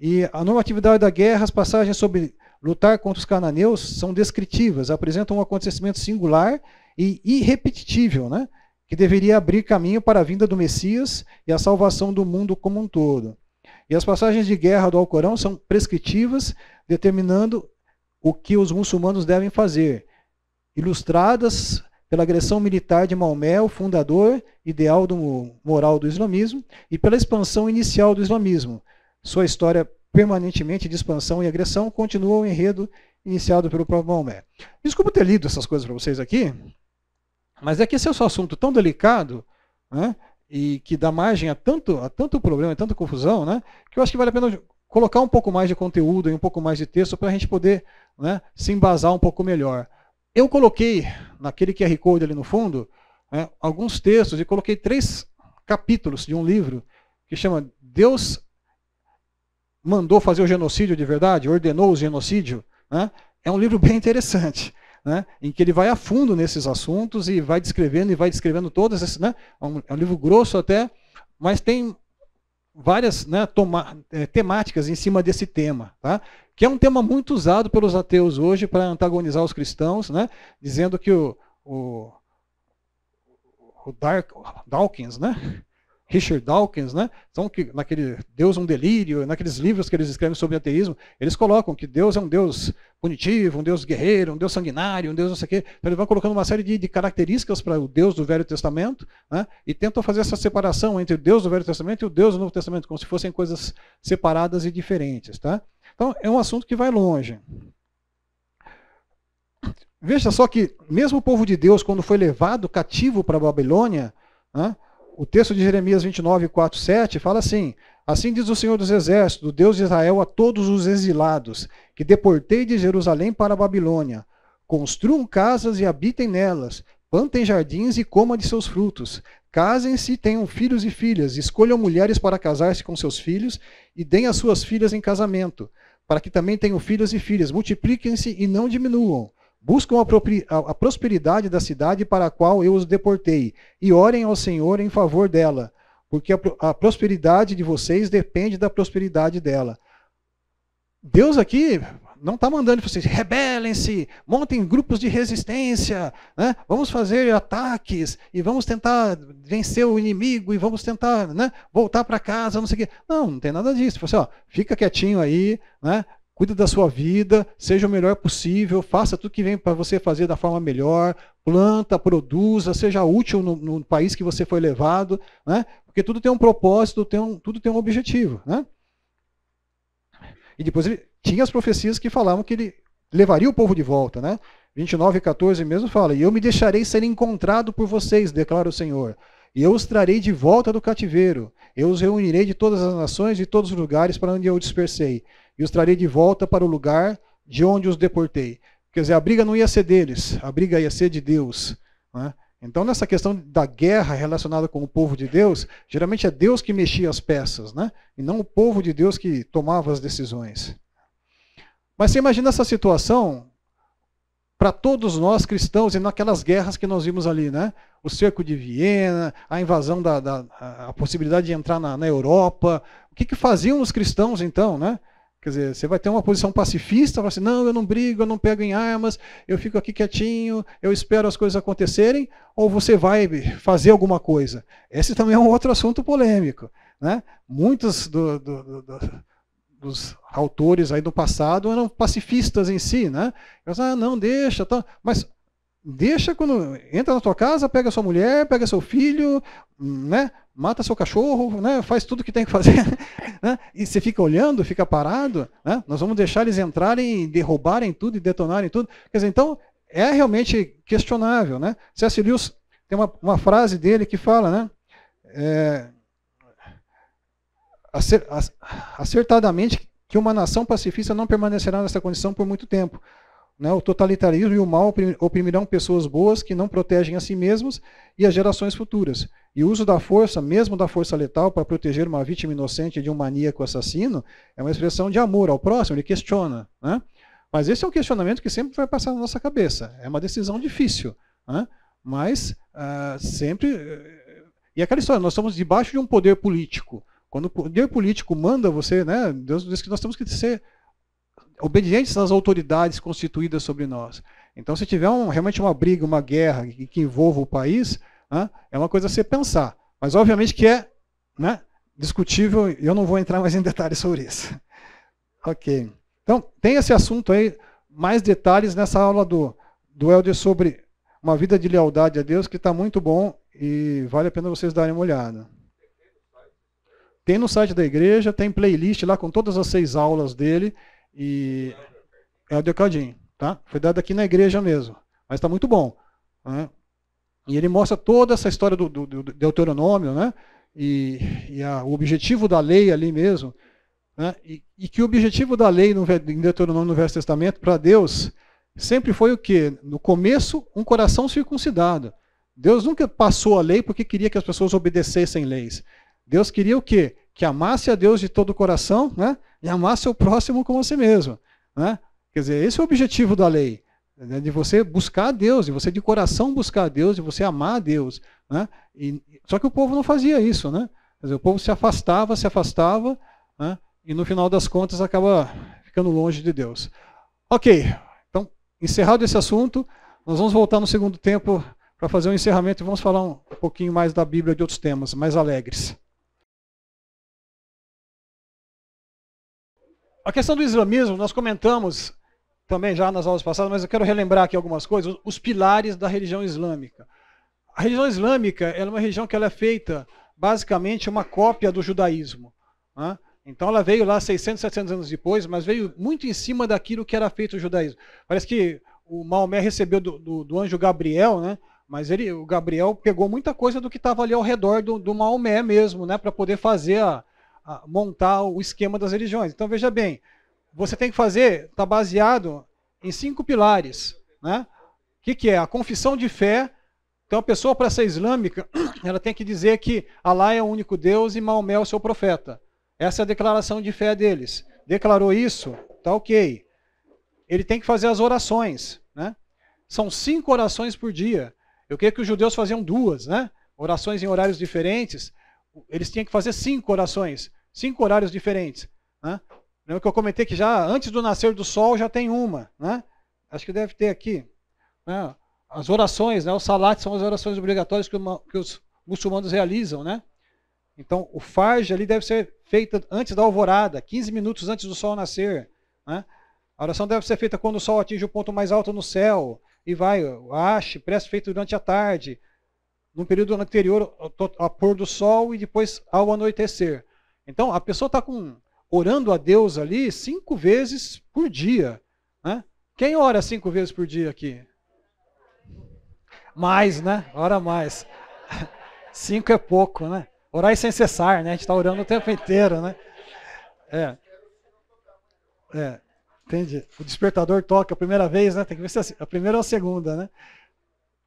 E a normatividade da guerra, as passagens sobre lutar contra os cananeus são descritivas, apresentam um acontecimento singular e irrepetível, né? que deveria abrir caminho para a vinda do Messias e a salvação do mundo como um todo. E as passagens de guerra do Alcorão são prescritivas, determinando o que os muçulmanos devem fazer, ilustradas pela agressão militar de Maomé, o fundador ideal do moral do islamismo, e pela expansão inicial do islamismo. Sua história permanentemente de expansão e agressão continua o enredo iniciado pelo próprio Maomé. Desculpa ter lido essas coisas para vocês aqui, mas é que esse é um assunto tão delicado, né? e que dá margem a tanto, a tanto problema, a tanta confusão, né, que eu acho que vale a pena colocar um pouco mais de conteúdo e um pouco mais de texto para a gente poder né, se embasar um pouco melhor. Eu coloquei naquele QR Code ali no fundo né, alguns textos e coloquei três capítulos de um livro que chama Deus mandou fazer o genocídio de verdade, ordenou o genocídio. Né? É um livro bem interessante né, em que ele vai a fundo nesses assuntos e vai descrevendo e vai descrevendo todas essas. Né, é, um, é um livro grosso até, mas tem várias né, toma, é, temáticas em cima desse tema, tá? que é um tema muito usado pelos ateus hoje para antagonizar os cristãos, né, dizendo que o, o, o Dark, Dawkins, né, Richard Dawkins, né? Então, que naquele Deus é um delírio, naqueles livros que eles escrevem sobre ateísmo, eles colocam que Deus é um Deus punitivo, um Deus guerreiro, um Deus sanguinário, um Deus não sei o quê. Então, eles vão colocando uma série de, de características para o Deus do Velho Testamento, né? E tentam fazer essa separação entre o Deus do Velho Testamento e o Deus do Novo Testamento, como se fossem coisas separadas e diferentes, tá? Então, é um assunto que vai longe. Veja só que, mesmo o povo de Deus, quando foi levado cativo para a Babilônia, né? o texto de Jeremias 29, 4, 7 fala assim: Assim diz o Senhor dos Exércitos, o Deus de Israel, a todos os exilados, que deportei de Jerusalém para a Babilônia. Construam casas e habitem nelas, plantem jardins e comam de seus frutos. Casem-se, tenham filhos e filhas, escolham mulheres para casar-se com seus filhos e deem as suas filhas em casamento, para que também tenham filhos e filhas. Multipliquem-se e não diminuam Buscam a, prosperidade da cidade para a qual eu os deportei, e orem ao Senhor em favor dela, porque a, prosperidade de vocês depende da prosperidade dela. Deus aqui não está mandando para vocês, rebelem-se, montem grupos de resistência, né? vamos fazer ataques e vamos tentar vencer o inimigo e vamos tentar né, voltar para casa, não sei o quê. Não, não tem nada disso. Você, assim, ó, fica quietinho aí, né? cuide da sua vida, seja o melhor possível, faça tudo que vem para você fazer da forma melhor, planta, produza, seja útil no, no país que você foi levado, né? porque tudo tem um propósito, tem um, tudo tem um objetivo. Né? E depois ele tinha as profecias que falavam que ele levaria o povo de volta. Né? 29 e 14 mesmo fala, e eu me deixarei ser encontrado por vocês, declara o Senhor. E eu os trarei de volta do cativeiro. Eu os reunirei de todas as nações e todos os lugares para onde eu dispersei e os trarei de volta para o lugar de onde os deportei. Quer dizer, a briga não ia ser deles, a briga ia ser de Deus. Né? Então, nessa questão da guerra relacionada com o povo de Deus, geralmente é Deus que mexia as peças, né? e não o povo de Deus que tomava as decisões. Mas você imagina essa situação para todos nós cristãos e naquelas guerras que nós vimos ali, né? O cerco de Viena, a invasão da, da a possibilidade de entrar na, na Europa. O que, que faziam os cristãos então, né? Quer dizer, você vai ter uma posição pacifista, vai assim, não, eu não brigo, eu não pego em armas, eu fico aqui quietinho, eu espero as coisas acontecerem, ou você vai fazer alguma coisa. Esse também é um outro assunto polêmico. Né? Muitos do, do, do, dos autores aí do passado eram pacifistas em si, né? Eu, ah, não, deixa, tá. mas Deixa quando entra na tua casa, pega sua mulher, pega seu filho, né? Mata seu cachorro, né? Faz tudo que tem que fazer, (laughs) né? E você fica olhando, fica parado, né? Nós vamos deixar eles entrarem, derrubarem tudo e detonarem tudo. Quer dizer, então é realmente questionável, né? C.S. Lewis tem uma, uma frase dele que fala, né? É, acertadamente que uma nação pacifista não permanecerá nessa condição por muito tempo. Né? O totalitarismo e o mal oprimirão pessoas boas que não protegem a si mesmas e as gerações futuras. E o uso da força, mesmo da força letal, para proteger uma vítima inocente de um maníaco assassino, é uma expressão de amor ao próximo, ele questiona. Né? Mas esse é um questionamento que sempre vai passar na nossa cabeça. É uma decisão difícil. Né? Mas ah, sempre. Eh, e é aquela história, nós estamos debaixo de um poder político. Quando o poder político manda você, né, Deus diz que nós temos que ser obedientes às autoridades constituídas sobre nós. Então, se tiver um, realmente uma briga, uma guerra que envolva o país, né, é uma coisa a se pensar. Mas, obviamente, que é né, discutível, eu não vou entrar mais em detalhes sobre isso. (laughs) Ok. Então, tem esse assunto aí, mais detalhes nessa aula do, do Helder sobre uma vida de lealdade a Deus, que está muito bom e vale a pena vocês darem uma olhada. Tem no site da igreja, tem playlist lá com todas as seis aulas dele. E é o Decaldinho, tá? Foi dado aqui na igreja mesmo, mas está muito bom. Né? E ele mostra toda essa história do, do, do Deuteronômio, né? E, e a, o objetivo da lei ali mesmo, né? E, e, que o objetivo da lei no, em Deuteronômio no Velho Testamento para Deus sempre foi o quê? No começo, um coração circuncidado. Deus nunca passou a lei porque queria que as pessoas obedecessem leis. Deus queria o quê? que amasse a Deus de todo o coração né? e amasse o próximo como a si mesmo. Né? Quer dizer, esse é o objetivo da lei, né? de você buscar a Deus, de você de coração buscar a Deus, de você amar a Deus. Né? E, só que o povo não fazia isso. Né? Quer dizer, o povo se afastava, se afastava, né? e no final das contas acaba ficando longe de Deus. Ok, então, encerrado esse assunto, nós vamos voltar no segundo tempo para fazer um encerramento e vamos falar um pouquinho mais da Bíblia e de outros temas mais alegres. A questão do islamismo, nós comentamos também já nas aulas passadas, mas eu quero relembrar aqui algumas coisas, os pilares da religião islâmica. A religião islâmica é uma religião que ela é feita basicamente uma cópia do judaísmo. Né? Então ela veio lá 600, 700 anos depois, mas veio muito em cima daquilo que era feito o judaísmo. Parece que o Maomé recebeu do, do, do anjo Gabriel, né? mas ele, o Gabriel pegou muita coisa do que estava ali ao redor do, do Maomé mesmo, né? para poder fazer a, montar o esquema das religiões. Então veja bem, você tem que fazer, está baseado em cinco pilares. Né? O que, que é? A confissão de fé. Então a pessoa para ser islâmica, (clears throat) ela tem que dizer que Allah é o único Deus e Maomé é o seu profeta. Essa é a declaração de fé deles. Declarou isso, tá ok. Ele tem que fazer as orações, né? São cinco orações por dia. Eu creio que os judeus faziam duas, né? Orações em horários diferentes eles tinham que fazer cinco orações, cinco horários diferentes. Né? Lembra que eu comentei que já antes do nascer do sol já tem uma, né? Acho que deve ter aqui. Né? As orações, né? os salat são as orações obrigatórias que, uma, que os muçulmanos realizam, né? Então, o farj ali deve ser feita antes da alvorada, 15 minutos antes do sol nascer. Né? A oração deve ser feita quando o sol atinge o ponto mais alto no céu. E vai, o ache, prece feito durante a tarde, no período anterior ao pôr do sol e depois ao anoitecer. Então a pessoa está orando a Deus ali cinco vezes por dia. Né? Quem ora cinco vezes por dia aqui? Mais, né? Ora mais. (laughs) Cinco é pouco, né? Orar é sem cessar, né? A gente está orando o tempo inteiro, né? É. É. Entende? O despertador toca a primeira vez, né? Tem que ver se é a primeira ou a segunda, né?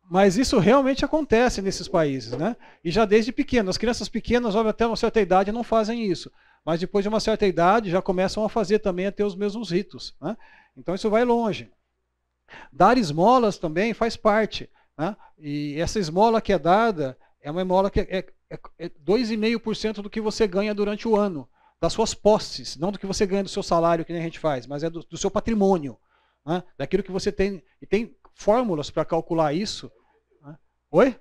Mas isso realmente acontece nesses países, né? E já desde pequeno. As crianças pequenas, óbvio, até uma certa idade não fazem isso. Mas depois de uma certa idade já começam a fazer também a ter os mesmos ritos. Né? Então isso vai longe. Dar esmolas também faz parte. Né? E essa esmola que é dada é uma esmola que é, é, é 2,5% é do que você ganha durante o ano, das suas posses, não do que você ganha do seu salário, que nem a gente faz, mas é do, do seu patrimônio, né? daquilo que você tem. E tem fórmulas para calcular isso. Né? Oi?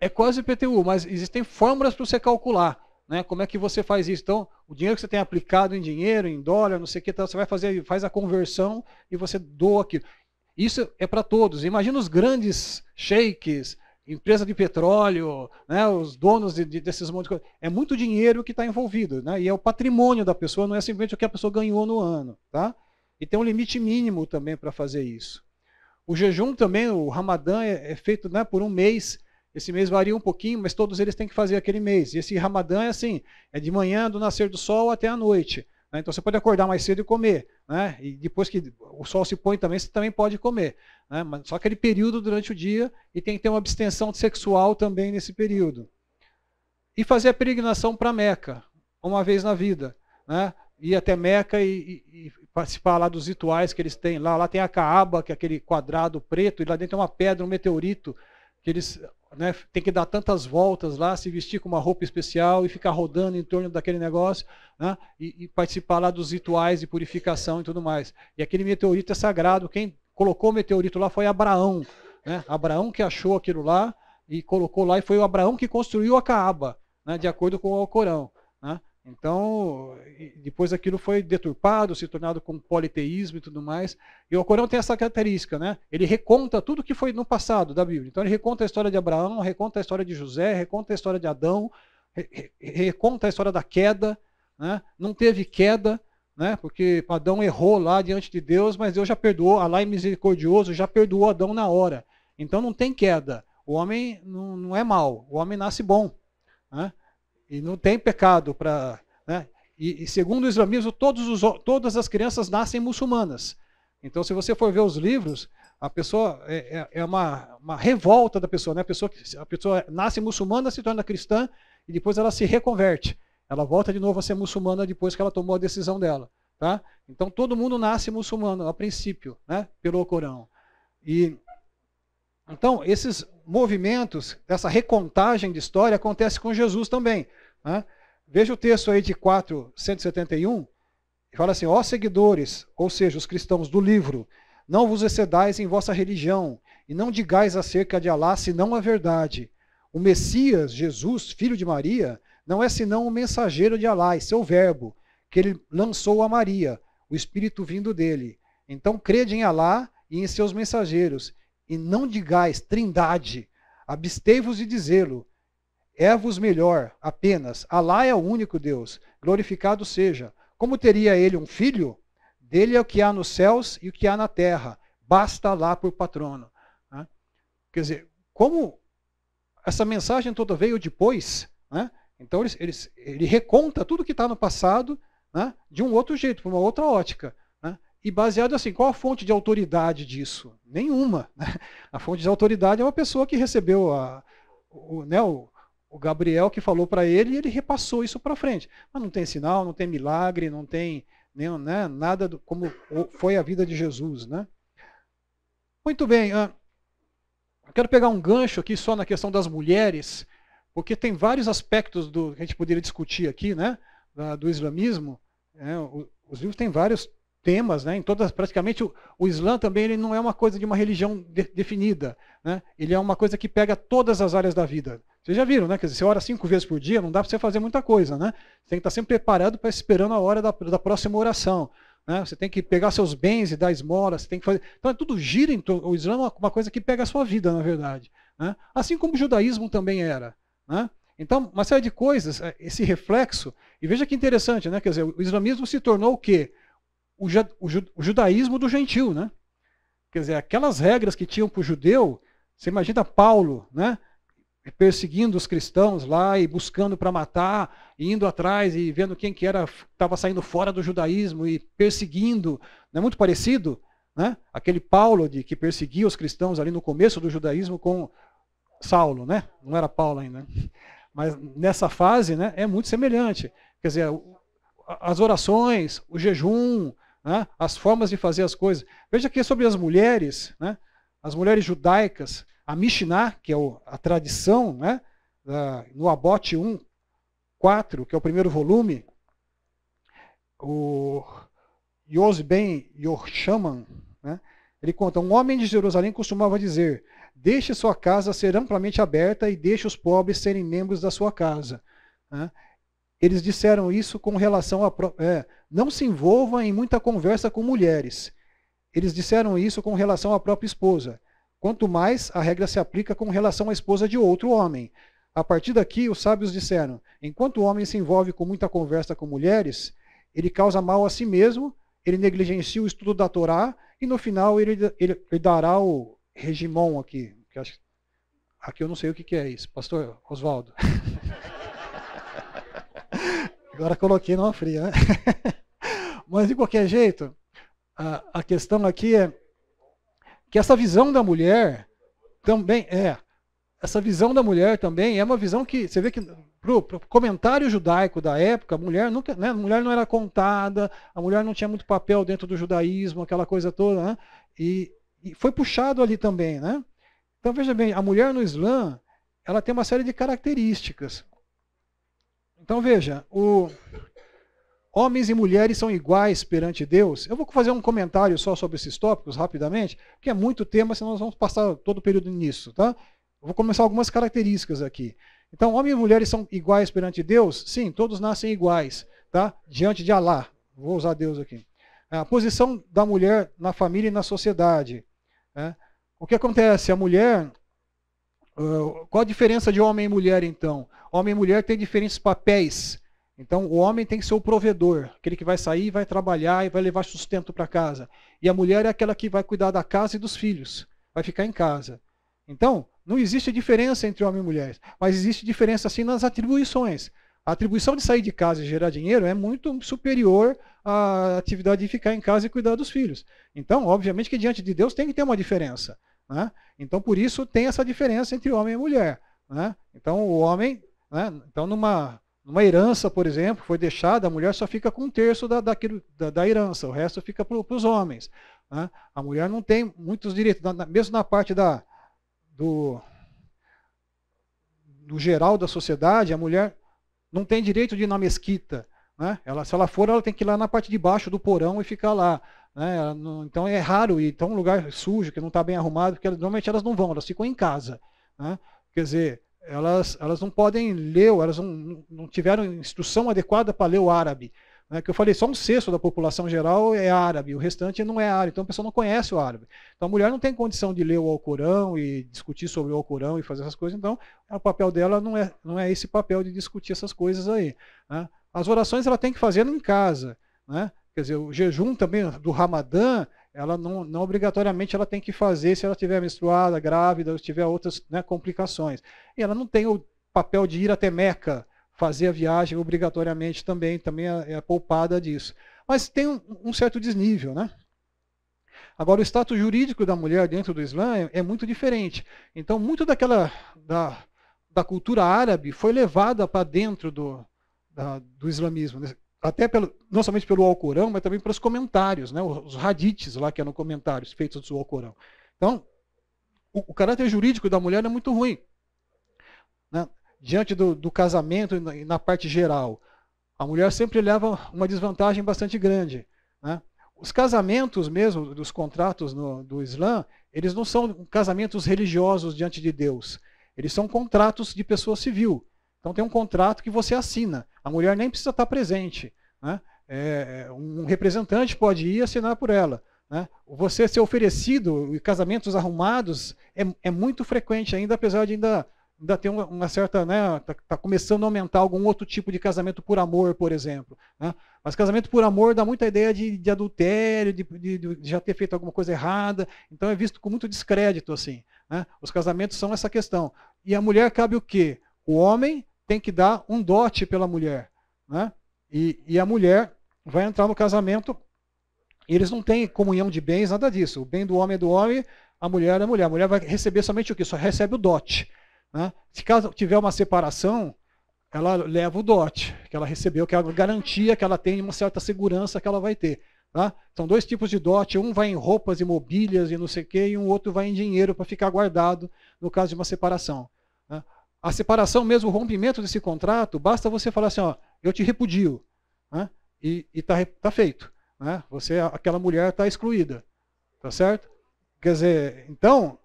É quase IPTU, mas existem fórmulas para você calcular. Né? Como é que você faz isso? Então, o dinheiro que você tem aplicado em dinheiro, em dólar, não sei o que, então você vai fazer, faz a conversão e você doa aquilo. Isso é para todos. Imagina os grandes shakes, empresa de petróleo, né, os donos de, de, desses montes de É muito dinheiro que está envolvido, né? E é o patrimônio da pessoa, não é simplesmente o que a pessoa ganhou no ano, tá? E tem um limite mínimo também para fazer isso. O jejum também, o Ramadã, é, é, feito né, por um mês. Esse mês varia um pouquinho, mas todos eles têm que fazer aquele mês. E esse Ramadã é assim: é de manhã, do nascer do sol até a noite. Né? Então você pode acordar mais cedo e comer. Né? E depois que o sol se põe também, você também pode comer. Né? Mas só aquele período durante o dia e tem que ter uma abstenção sexual também nesse período. E fazer a peregrinação para Meca, uma vez na vida. Né? Ir até Meca e, e, e participar lá dos rituais que eles têm lá. Lá tem a Caaba, que é aquele quadrado preto, e lá dentro tem uma pedra, um meteorito, que eles né, têm que dar tantas voltas lá, se vestir com uma roupa especial e ficar rodando em torno daquele negócio, né, e, e, participar lá dos rituais de purificação e tudo mais. E aquele meteorito é sagrado. Quem colocou o meteorito lá foi Abraão. Né? Abraão que achou aquilo lá e colocou lá, e foi o Abraão que construiu a Caaba, né, de acordo com o Alcorão. Então, depois aquilo foi deturpado, se tornado com politeísmo e tudo mais. E o Corão tem essa característica, né? Ele reconta tudo que foi no passado da Bíblia. Então, ele reconta a história de Abraão, reconta a história de José, reconta a história de Adão, reconta a história da queda. Né? Não teve queda, né? porque Adão errou lá diante de Deus, mas Deus já perdoou, Alá é misericordioso, já perdoou Adão na hora. Então, não tem queda. O homem não, não é mal, o homem nasce bom. Né? E não tem pecado para. Né? E, e, segundo o islamismo, os, todas as crianças nascem muçulmanas. Então, se você for ver os livros, a pessoa é, é, é uma, uma, revolta da pessoa, né? A pessoa, a pessoa nasce muçulmana, se torna cristã e depois ela se reconverte. Ela volta de novo a ser muçulmana depois que ela tomou a decisão dela, tá? Então todo mundo nasce muçulmano a princípio, né? Pelo Corão. E então esses movimentos, dessa recontagem de história acontece com Jesus também. Né? Veja o texto aí de 4, 171, fala assim, ó seguidores, ou seja, os cristãos do livro, não vos excedais em vossa religião, e não digais acerca de Alá senão a verdade. O Messias, Jesus, filho de Maria, não é senão o mensageiro de Alá e seu verbo, que ele lançou a Maria, o Espírito vindo dele. Então crede em Alá e em seus mensageiros, e não digais trindade, abstei-vos de dizê-lo. É-vos melhor apenas, Alá é o único Deus, glorificado seja. Como teria ele um filho? Dele é o que há nos céus e o que há na terra, basta lá por patrono. Né? Quer dizer, como essa mensagem toda veio depois, né? então eles, eles, ele reconta tudo que está no passado né? de um outro jeito, por uma outra ótica. E baseado assim, qual a fonte de autoridade disso? Nenhuma. Né? (laughs) A fonte de autoridade é uma pessoa que recebeu a, o, né, o, o Gabriel que falou para ele e ele repassou isso para frente. Mas não tem sinal, não tem milagre, não tem nem, né, nada do, como foi a vida de Jesus. Né? Muito bem, eu quero pegar um gancho aqui só na questão das mulheres, porque tem vários aspectos do, que a gente poderia discutir aqui, né, do islamismo. Né, os livros têm vários temas, né? Em todas, praticamente o, o Islã também ele não é uma coisa de uma religião de, definida, né? Ele é uma coisa que pega todas as áreas da vida. Vocês já viram, né? Quer dizer, você ora cinco vezes por dia, não dá para você fazer muita coisa, né? Você tem que estar tá sempre preparado para esperando a hora da, da próxima oração. Né? Você tem que pegar seus bens e dar esmola, você tem que fazer. Então é tudo gira em torno. O Islã é uma, uma coisa que pega a sua vida, na verdade. Né? Assim como o judaísmo também era. Né? Então, uma série de coisas, é, esse reflexo, e veja que interessante, né? Quer dizer, o islamismo se tornou o quê? o, o, o judaísmo do gentil, né? Quer dizer, aquelas regras que tinham para o judeu, você imagina Paulo, né? perseguindo os cristãos lá e buscando para matar, e indo atrás e vendo quem que era estava saindo fora do judaísmo e perseguindo, não é muito parecido, né? Aquele Paulo de que perseguia os cristãos ali no começo do judaísmo com Saulo, né? Não era Paulo ainda, né? mas nessa fase, né? É muito semelhante, quer dizer, as orações, o jejum, né? as formas de fazer as coisas. Veja aqui sobre as mulheres, né? as mulheres judaicas, a Mishnah, que é a tradição, né? no Abote 1, 4, que é o primeiro volume, o Yos Ben Yorshaman, né? ele conta, um homem de Jerusalém costumava dizer, deixe sua casa ser amplamente aberta e deixe os pobres serem membros da sua casa. Né? Eles disseram isso com relação a. É, não se envolva em muita conversa com mulheres. Eles disseram isso com relação à própria esposa. Quanto mais a regra se aplica com relação à esposa de outro homem. A partir daqui, os sábios disseram: enquanto o homem se envolve com muita conversa com mulheres, ele causa mal a si mesmo, ele negligencia o estudo da Torá, e no final ele, ele, ele dará o regimão aqui. Que acho, aqui eu não sei o que, que é isso, pastor Oswaldo. (laughs) Agora coloquei numa fria, né? (laughs) Mas de qualquer jeito, a, a questão aqui é que essa visão da mulher também é. Essa visão da mulher também é uma visão que você vê que pro, comentário judaico da época, a mulher nunca, né, a mulher não era contada, a mulher não tinha muito papel dentro do judaísmo, aquela coisa toda, né? E, e foi puxado ali também, né? Então veja bem, a mulher no Islã, ela tem uma série de características então veja, o... homens e mulheres são iguais perante Deus. Eu vou fazer um comentário só sobre esses tópicos rapidamente, porque é muito tema, senão nós vamos passar todo o período nisso, tá? Eu vou começar algumas características aqui. Então, homens e mulheres são iguais perante Deus? Sim, todos nascem iguais, tá? Diante de Alá. Vou usar Deus aqui. É, a posição da mulher na família e na sociedade. Né? O que acontece? A mulher. Ah, qual a diferença de homem e mulher, então? Homem e mulher têm diferentes papéis. Então, o homem tem que ser o provedor, aquele que vai sair, vai trabalhar e vai levar sustento para casa. E a mulher é aquela que vai cuidar da casa e dos filhos, vai ficar em casa. Então, não existe diferença entre homem e mulher, mas existe diferença sim nas atribuições. A atribuição de sair de casa e gerar dinheiro é muito superior à atividade de ficar em casa e cuidar dos filhos. Então, obviamente que diante de Deus tem que ter uma diferença. Né? Então, por isso tem essa diferença entre homem e mulher. Né? Então, o homem né? Então, numa, numa herança, por exemplo, foi deixada, a mulher só fica com um terço da, daquilo, da, da, herança, o resto fica para os homens. Né? A mulher não tem muitos direitos, na, mesmo na parte da, do, do geral da sociedade, a mulher não tem direito de ir na mesquita. Né? Ela, se ela for, ela tem que ir lá na parte de baixo do porão e ficar lá. Né? Não, então é raro ir, então um lugar sujo, que não está bem arrumado, porque normalmente elas não vão, elas ficam em casa. Né? Quer dizer, elas, elas não podem ler, elas não, não tiveram instrução adequada para ler o árabe. Né? Que eu falei, só um sexto da população geral é árabe, o restante não é árabe, então a pessoa não conhece o árabe. Então a mulher não tem condição de ler o Alcorão e discutir sobre o Alcorão e fazer essas coisas, então é o papel dela não é, não é esse papel de discutir essas coisas aí. Né? As orações ela tem que fazer em casa. Né? Quer dizer, o jejum também do Ramadã, ela não, não obrigatoriamente ela tem que fazer se ela estiver menstruada, grávida, ou tiver outras né, complicações. E ela não tem o papel de ir até Meca, fazer a viagem obrigatoriamente também, também é, é poupada disso. Mas tem um, um certo desnível, né? Agora, o status jurídico da mulher dentro do Islã é, é muito diferente. Então, muito daquela da, da cultura árabe foi levada para dentro do, da, do islamismo, né? até pelo, não somente pelo Alcorão, mas também pelos comentários, né? os radites lá que eram comentários feitos do Alcorão. Então, o, o caráter jurídico da mulher é muito ruim. Né? Diante do, do casamento e na, na, parte geral, a mulher sempre leva uma desvantagem bastante grande. Né? Os casamentos mesmo, dos contratos no, do Islã, eles não são casamentos religiosos diante de Deus. Eles são contratos de pessoa civil. Então tem um contrato que você assina. A mulher nem precisa estar presente. Né? É, é um representante pode ir assinar por ela. Né? Você ser oferecido casamentos arrumados é, é, muito frequente ainda, apesar de ainda, ainda ter uma, uma certa. Né, tá, tá, começando a aumentar algum outro tipo de casamento por amor, por exemplo. Né? Mas casamento por amor dá muita ideia de, de adultério, de, de, de, já ter feito alguma coisa errada. Então é visto com muito descrédito assim. Né? Os casamentos são essa questão. E a mulher cabe o quê? O homem tem que dar um dote pela mulher. Né? E, e a mulher vai entrar no casamento e eles não têm comunhão de bens, nada disso. O bem do homem é do homem, a mulher é a mulher. A mulher vai receber somente o que? Só recebe o dote. Né? Se caso tiver uma separação, ela leva o dote que ela recebeu, que é a garantia que ela tem uma certa segurança que ela vai ter. Tá? São dois tipos de dote, um vai em roupas e mobílias e não sei o que, e um outro vai em dinheiro para ficar guardado no caso de uma separação a separação mesmo, o rompimento desse contrato, basta você falar assim, ó, eu te repudio, né? e está tá feito. Né? Você, aquela mulher está excluída, tá certo? Quer dizer, então,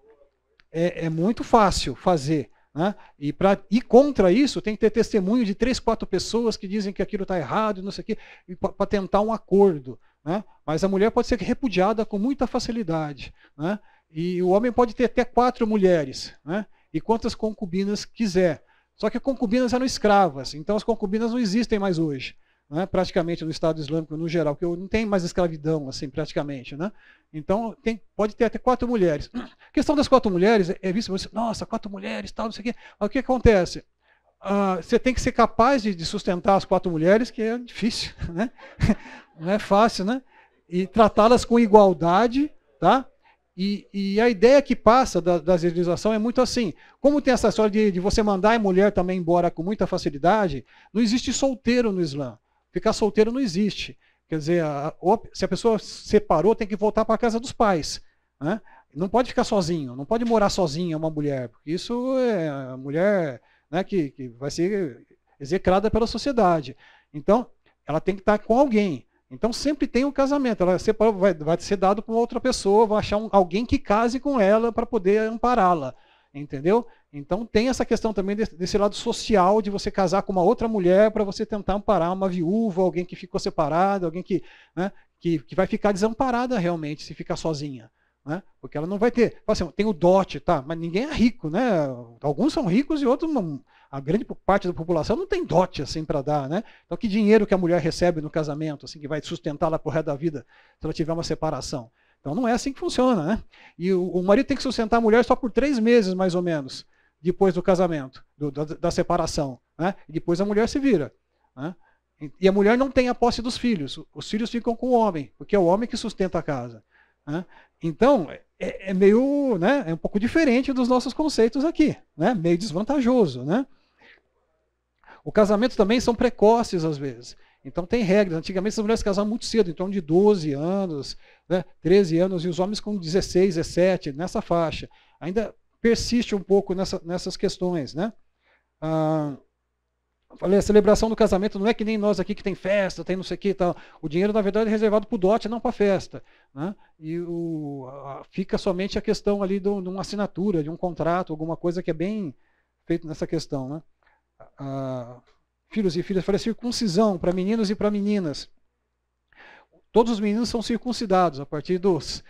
é, é muito fácil fazer. Né? E para ir contra isso, tem que ter testemunho de três, quatro pessoas que dizem que aquilo está errado, não sei o quê, para tentar um acordo. Né? Mas a mulher pode ser repudiada com muita facilidade. Né? E o homem pode ter até quatro mulheres. Né? e quantas concubinas quiser. Só que concubinas eram escravas, então as concubinas não existem mais hoje. Né? praticamente no Estado Islâmico no geral, que não tem mais escravidão, assim, praticamente. Né? Então, tem, pode ter até quatro mulheres. A questão das quatro mulheres é vista, você, nossa, quatro mulheres, tal, não sei o quê. Mas o que acontece? Ah, você tem que ser capaz de, de, sustentar as quatro mulheres, que é difícil, (laughs) né? não é fácil, né? E tratá-las com igualdade, tá? E, e, a ideia que passa da, da é muito assim. Como tem essa história de, de, você mandar a mulher também embora com muita facilidade, não existe solteiro no Islã. Ficar solteiro não existe. Quer dizer, a, se a pessoa separou, tem que voltar para a casa dos pais. Né? Não pode ficar sozinho, não pode morar sozinha uma mulher, porque isso é a mulher né, que, que vai ser execrada pela sociedade. Então, ela tem que estar tá com alguém. Então sempre tem um casamento. Ela vai, vai ser dado para outra pessoa, vai achar um, alguém que case com ela para poder ampará-la. Entendeu? Então tem essa questão também desse, desse, lado social de você casar com uma outra mulher para você tentar amparar uma viúva, alguém que ficou separado, alguém que, né, que, que vai ficar desamparada realmente se ficar sozinha. Né? Porque ela não vai ter. Assim, tem o dote, tá? Mas ninguém é rico, né? Alguns são ricos e outros não, a grande parte da população não tem dote assim para dar, né? Então que dinheiro que a mulher recebe no casamento, assim que vai sustentá-la pro resto da vida, se ela tiver uma separação? Então não é assim que funciona, né? E o, o marido tem que sustentar a mulher só por três meses mais ou menos depois do casamento, do, da, da, separação, né? E depois a mulher se vira, né? E a mulher não tem a posse dos filhos. Os filhos ficam com o homem, porque é o homem que sustenta a casa. Né? Então, é, é, é meio, né, é um pouco diferente dos nossos conceitos aqui, né? meio desvantajoso. Né? O casamento também são precoces às vezes. Então tem regras. Antigamente as mulheres casavam muito cedo, em torno de 12 anos, né, 13 anos, e os homens com 16, 17, nessa faixa. Ainda persiste um pouco nessa, nessas questões. Né? Ah, falei, a celebração do casamento não é que nem nós aqui que tem festa, tem não sei o que e tal. O dinheiro, na verdade, é reservado para o dote, não para a festa. Né? E o, a, fica somente a questão ali de uma assinatura, de um contrato, alguma coisa que é bem feito nessa questão. Né? filhos e filhas, falei circuncisão para meninos e para meninas. Todos os meninos são circuncidados a partir dos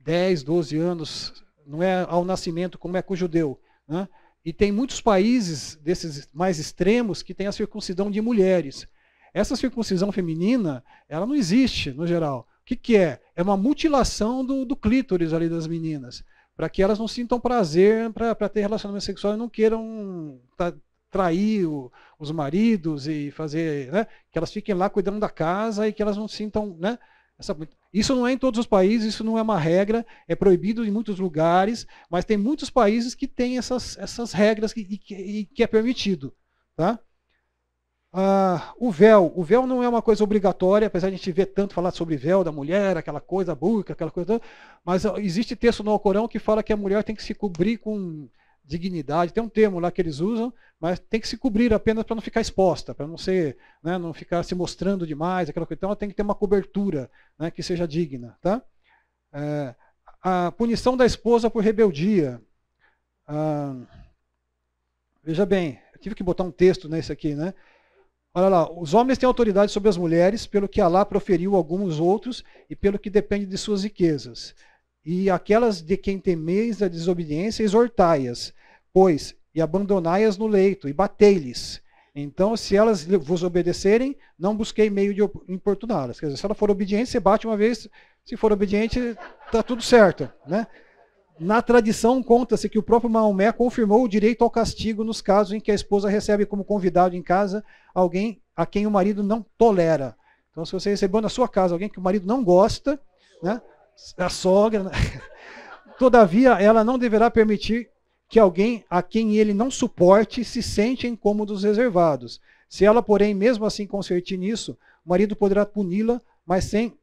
10, 12 anos, não é ao nascimento como é com o judeu. Né? E tem muitos países desses mais extremos que tem a circuncisão de mulheres. Essa circuncisão feminina, ela não existe no geral. O que, que é? É uma mutilação do, do clítoris ali das meninas para que elas não sintam prazer para ter relacionamento sexual e não queiram tá, trair o, os maridos e fazer, né, que elas fiquem lá cuidando da casa e que elas não sintam, né, essa, isso não é em todos os países, isso não é uma regra, é proibido em muitos lugares, mas tem muitos países que têm essas, essas regras que, e, que, e que é permitido, tá? Ah, o véu, o véu não é uma coisa obrigatória, apesar de a gente ver tanto falar sobre véu da mulher, aquela coisa, burca, aquela coisa, mas existe texto no Alcorão que fala que a mulher tem que se cobrir com dignidade, tem um termo lá que eles usam, mas tem que se cobrir apenas para não ficar exposta, para não ser, né, não ficar se mostrando demais, aquela coisa. Então ela tem que ter uma cobertura né, que seja digna. Tá? É, a punição da esposa por rebeldia. Ah, veja bem, eu tive que botar um texto nesse aqui, né? Olha lá, os homens têm autoridade sobre as mulheres, pelo que Alá proferiu a alguns outros e pelo que depende de suas riquezas e aquelas de quem temeis a desobediência, exortai-as, pois, e abandonai-as no leito, e batei-lhes. Então, se elas vos obedecerem, não busquei meio de importuná-las. Quer dizer, se ela for obediente, você bate uma vez, se for obediente, está tudo certo. Né? Na tradição, conta-se que o próprio Maomé confirmou o direito ao castigo nos casos em que a esposa recebe como convidado em casa alguém a quem o marido não tolera. Então, se você recebeu na sua casa alguém que o marido não gosta, né? a sogra. Né? (laughs) Todavia, ela não deverá permitir que alguém a quem ele não suporte se sente em cômodos reservados. Se ela, porém, mesmo assim consentir nisso, o marido poderá puni-la, mas sem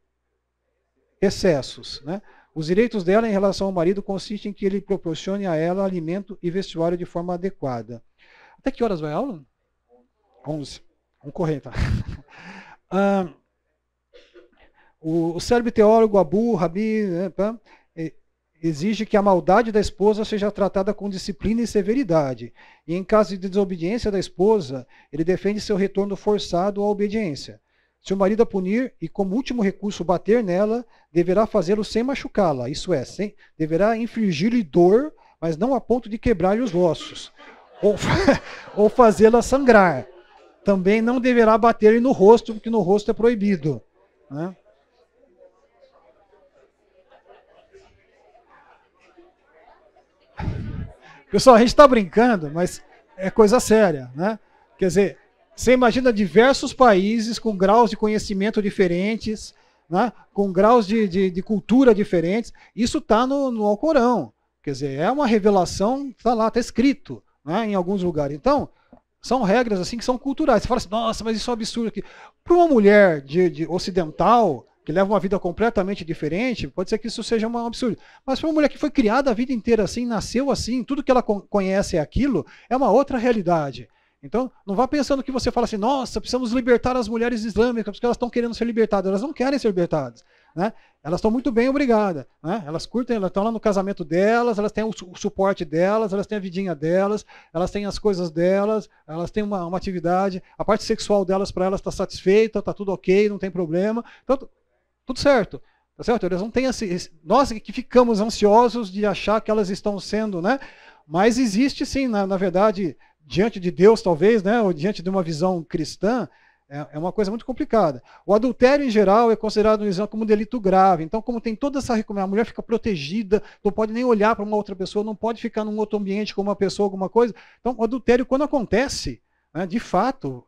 excessos. Né? Os direitos dela em relação ao marido consistem em que ele proporcione a ela alimento e vestuário de forma adequada. Até que horas vai a aula? 11. Vamos correr, tá? (laughs) ah, o, o cérebro teólogo Abu Rabi né, tá? exige que a maldade da esposa seja tratada com disciplina e severidade. E em caso de desobediência da esposa, ele defende seu retorno forçado à obediência. Se o marido a punir e, como último recurso, bater nela, deverá fazê-lo sem machucá-la, Isso é, sem, deverá infligir-lhe dor, mas não a ponto de quebrar-lhe os ossos, ou, (laughs) ou fazê-la sangrar. Também não deverá bater-lhe no rosto, porque no rosto é proibido. Né? Pessoal, a gente está brincando, mas é coisa séria, né? Quer dizer, você imagina diversos países com graus de conhecimento diferentes, né? com graus de, de, de cultura diferentes. Isso está no, no Alcorão. Quer dizer, é uma revelação, está lá, está escrito né? em alguns lugares. Então, são regras assim que são culturais. Você fala assim, nossa, mas isso é um absurdo aqui. Para uma mulher de, de ocidental, que leva uma vida completamente diferente, pode ser que isso seja um absurdo. Mas para uma mulher que foi criada a vida inteira assim, nasceu assim, tudo que ela conhece é aquilo, é uma outra realidade. Então, não vá pensando que você fala assim, nossa, precisamos libertar as mulheres islâmicas, porque elas estão querendo ser libertadas. Elas não querem ser libertadas. Né? Elas estão muito bem, obrigada. Né? Elas curtem, elas estão lá no casamento delas, elas têm o, su o suporte delas, elas têm a vidinha delas, elas têm as coisas delas, elas têm uma, uma atividade, a parte sexual delas para elas está satisfeita, está tudo ok, não tem problema. Então, tudo certo. Tá certo? Elas não têm esse, nós que ficamos ansiosos de achar que elas estão sendo, né? Mas existe sim, na, na verdade, diante de Deus talvez, né? Ou diante de uma visão cristã, é, é uma coisa muito complicada. O adultério em geral é considerado no Islã como um delito grave. Então, como tem toda essa recomendação, a mulher fica protegida, não pode nem olhar para uma outra pessoa, não pode ficar num outro ambiente com uma pessoa, alguma coisa. Então, o adultério, quando acontece, né, de fato,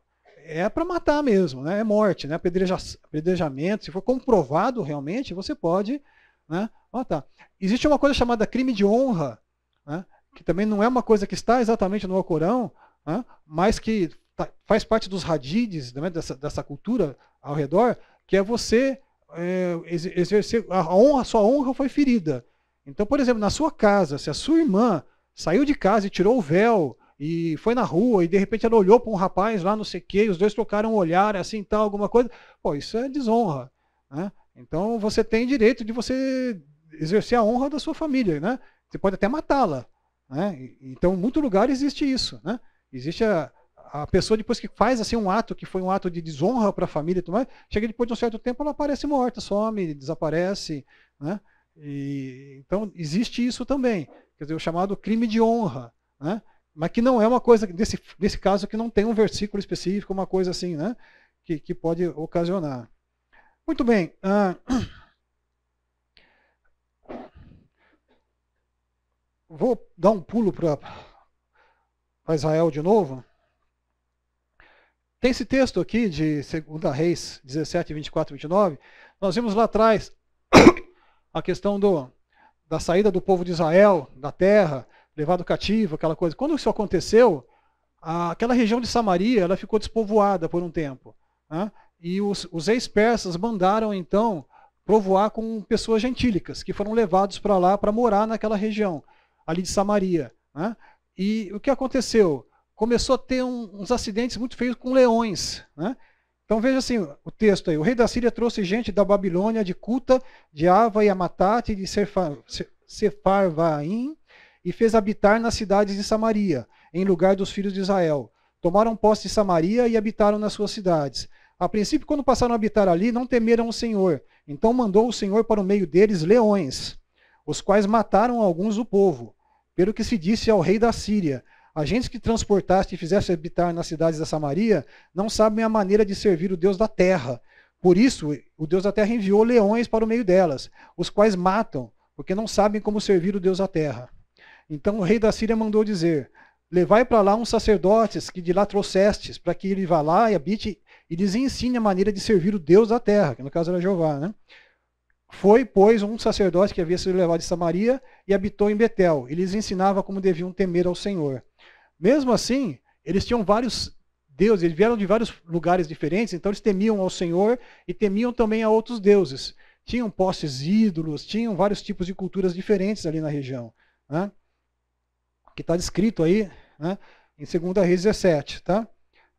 é para matar mesmo, né? é morte, né? apedrejamento. Se for comprovado realmente, você pode né, matar. Existe uma coisa chamada crime de honra, né? que também não é uma coisa que está exatamente no Alcorão, né? mas que tá, faz parte dos radides né? dessa, dessa cultura ao redor, que é você é, exercer a honra, a sua honra foi ferida. Então, por exemplo, na sua casa, se a sua irmã saiu de casa e tirou o véu, e foi na rua e de repente ela olhou para um rapaz lá, não sei o quê, e os dois trocaram um olhar, assim tal, alguma coisa. Pô, isso é desonra. Né? Então você tem direito de você exercer a honra da sua família, né? Você pode até matá-la. Né? Então, em muito lugar existe isso. Né? Existe a, a pessoa, depois que faz assim um ato que foi um ato de desonra para a família e tudo mais, chega depois de um certo tempo, ela aparece morta, some, desaparece. Né? E, então, existe isso também. Quer dizer, o chamado crime de honra. Né? mas que não é uma coisa, desse, desse caso, que não tem um versículo específico, uma coisa assim, né? Que, que pode ocasionar. Muito bem. Ah, (coughs) vou dar um pulo para Israel de novo. Tem esse texto aqui de 2 Reis 17, 24 e 29. Nós vimos lá atrás (coughs) a questão do, da saída do povo de Israel da terra levado cativo, aquela coisa. Quando isso aconteceu, aquela região de Samaria ela ficou despovoada por um tempo. Né? E os, os ex-persas mandaram, então, provoar com pessoas gentílicas, que foram levados para lá para morar naquela região, ali de Samaria. Né? E o que aconteceu? Começou a ter um, uns acidentes muito feios com leões. Né? Então veja assim o texto aí. O rei da Síria trouxe gente da Babilônia, de Cuta, de Ava e Amatate, de Sepharvaim, e fez habitar nas cidades de Samaria, em lugar dos filhos de Israel. Tomaram posse de Samaria e habitaram nas suas cidades. A princípio, quando passaram a habitar ali, não temeram o Senhor. Então mandou o Senhor para o meio deles leões, os quais mataram alguns do povo. Pelo que se disse ao rei da Síria: gente que transportaste e fizeste habitar nas cidades da Samaria não sabem a maneira de servir o Deus da terra. Por isso, o Deus da terra enviou leões para o meio delas, os quais matam, porque não sabem como servir o Deus da terra. Então o rei da Síria mandou dizer: Levai para lá uns sacerdotes que de lá trouxestes, para que ele vá lá e habite e lhes ensine a maneira de servir o Deus da terra, que no caso era Jeová. Né? Foi, pois, um sacerdote que havia sido levado de Samaria e habitou em Betel. E lhes ensinava como deviam temer ao Senhor. Mesmo assim, eles tinham vários deuses, eles vieram de vários lugares diferentes, então eles temiam ao Senhor e temiam também a outros deuses. Tinham postes ídolos, tinham vários tipos de culturas diferentes ali na região. Né? que está descrito aí né, em 2 Reis 17. Tá?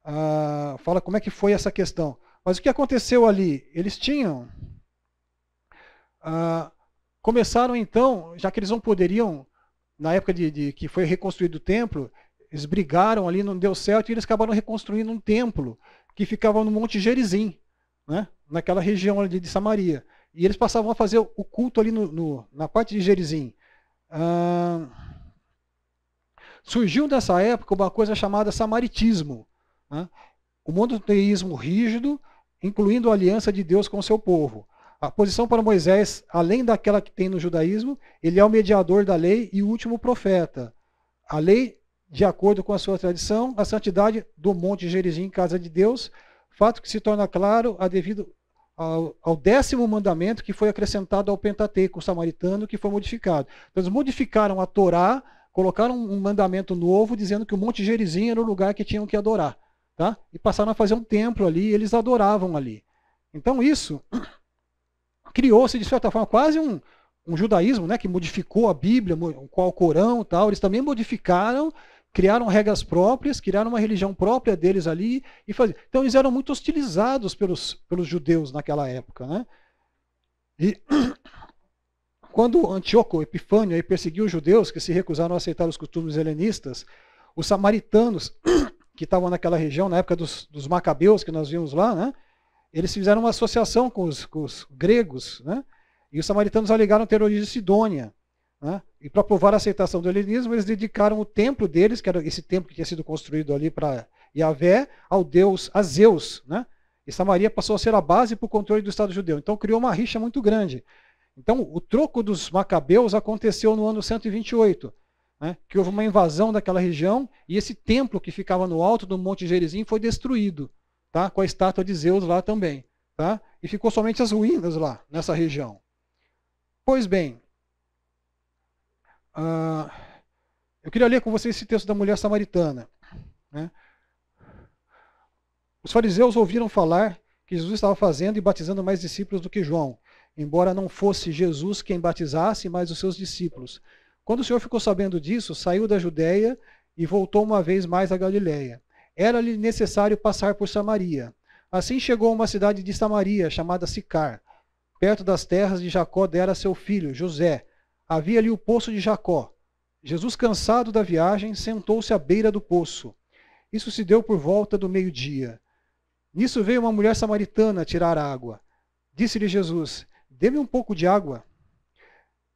Ah, fala como é que foi essa questão. Mas o que aconteceu ali? Eles tinham. Ah, começaram então, já que eles não poderiam, na época de, de, que foi reconstruído o templo, eles brigaram ali, não deu certo, e eles acabaram reconstruindo um templo que ficava no Monte Gerizim, né, naquela região ali de Samaria. E eles passavam a fazer o culto ali no, no na parte de Gerizim. Ah, Surgiu nessa época uma coisa chamada samaritismo. Né? O monoteísmo rígido, incluindo a aliança de Deus com o seu povo. A posição para Moisés, além daquela que tem no judaísmo, ele é o mediador da lei e o último profeta. A lei, de acordo com a sua tradição, a santidade do Monte Gerizim, casa de Deus, fato que se torna claro a devido ao, ao, décimo mandamento que foi acrescentado ao Pentateuco samaritano, que foi modificado. Então, eles modificaram a Torá colocaram um mandamento novo dizendo que o Monte Gerizim era o lugar que tinham que adorar. Tá? E passaram a fazer um templo ali, e eles adoravam ali. Então isso (clears throat) criou-se, de certa forma, quase um, um judaísmo né, que modificou a Bíblia, com o Corão tal. Eles também modificaram, criaram regras próprias, criaram uma religião própria deles ali. e faziam. Então eles eram muito hostilizados pelos, pelos judeus naquela época. Né? E (clears throat) Quando Antíoco Epifânio perseguiu os judeus que se recusaram a aceitar os costumes helenistas, os samaritanos (coughs) que estavam naquela região, na época dos, dos macabeus que nós vimos lá, né, eles fizeram uma associação com os, com os gregos, né, e os samaritanos alegaram ter origem sidônia. Né, e para provar a aceitação do helenismo, eles dedicaram o templo deles, que era esse templo que tinha sido construído ali para Yahvé, ao deus, Azeus. né, e Samaria passou a ser a base para o controle do Estado judeu. Então criou uma rixa muito grande. Então, o troco dos macabeus aconteceu no ano 128, né, que houve uma invasão daquela região e esse templo que ficava no alto do Monte Gerizim foi destruído, tá, com a estátua de Zeus lá também. Tá, e ficou somente as ruínas lá, nessa região. Pois bem, uh, eu queria ler com vocês esse texto da mulher samaritana. Né? Os fariseus ouviram falar que Jesus estava fazendo e batizando mais discípulos do que João embora não fosse Jesus quem batizasse, mas os seus discípulos. Quando o Senhor ficou sabendo disso, saiu da Judéia e voltou uma vez mais à Galiléia. Era-lhe necessário passar por Samaria. Assim chegou a uma cidade de Samaria, chamada Sicar, perto das terras de Jacó dera seu filho, José. Havia ali o poço de Jacó. Jesus, cansado da viagem, sentou-se à beira do poço. Isso se deu por volta do meio-dia. Nisso veio uma mulher samaritana tirar água. Disse-lhe Jesus: Dê-me um pouco de água.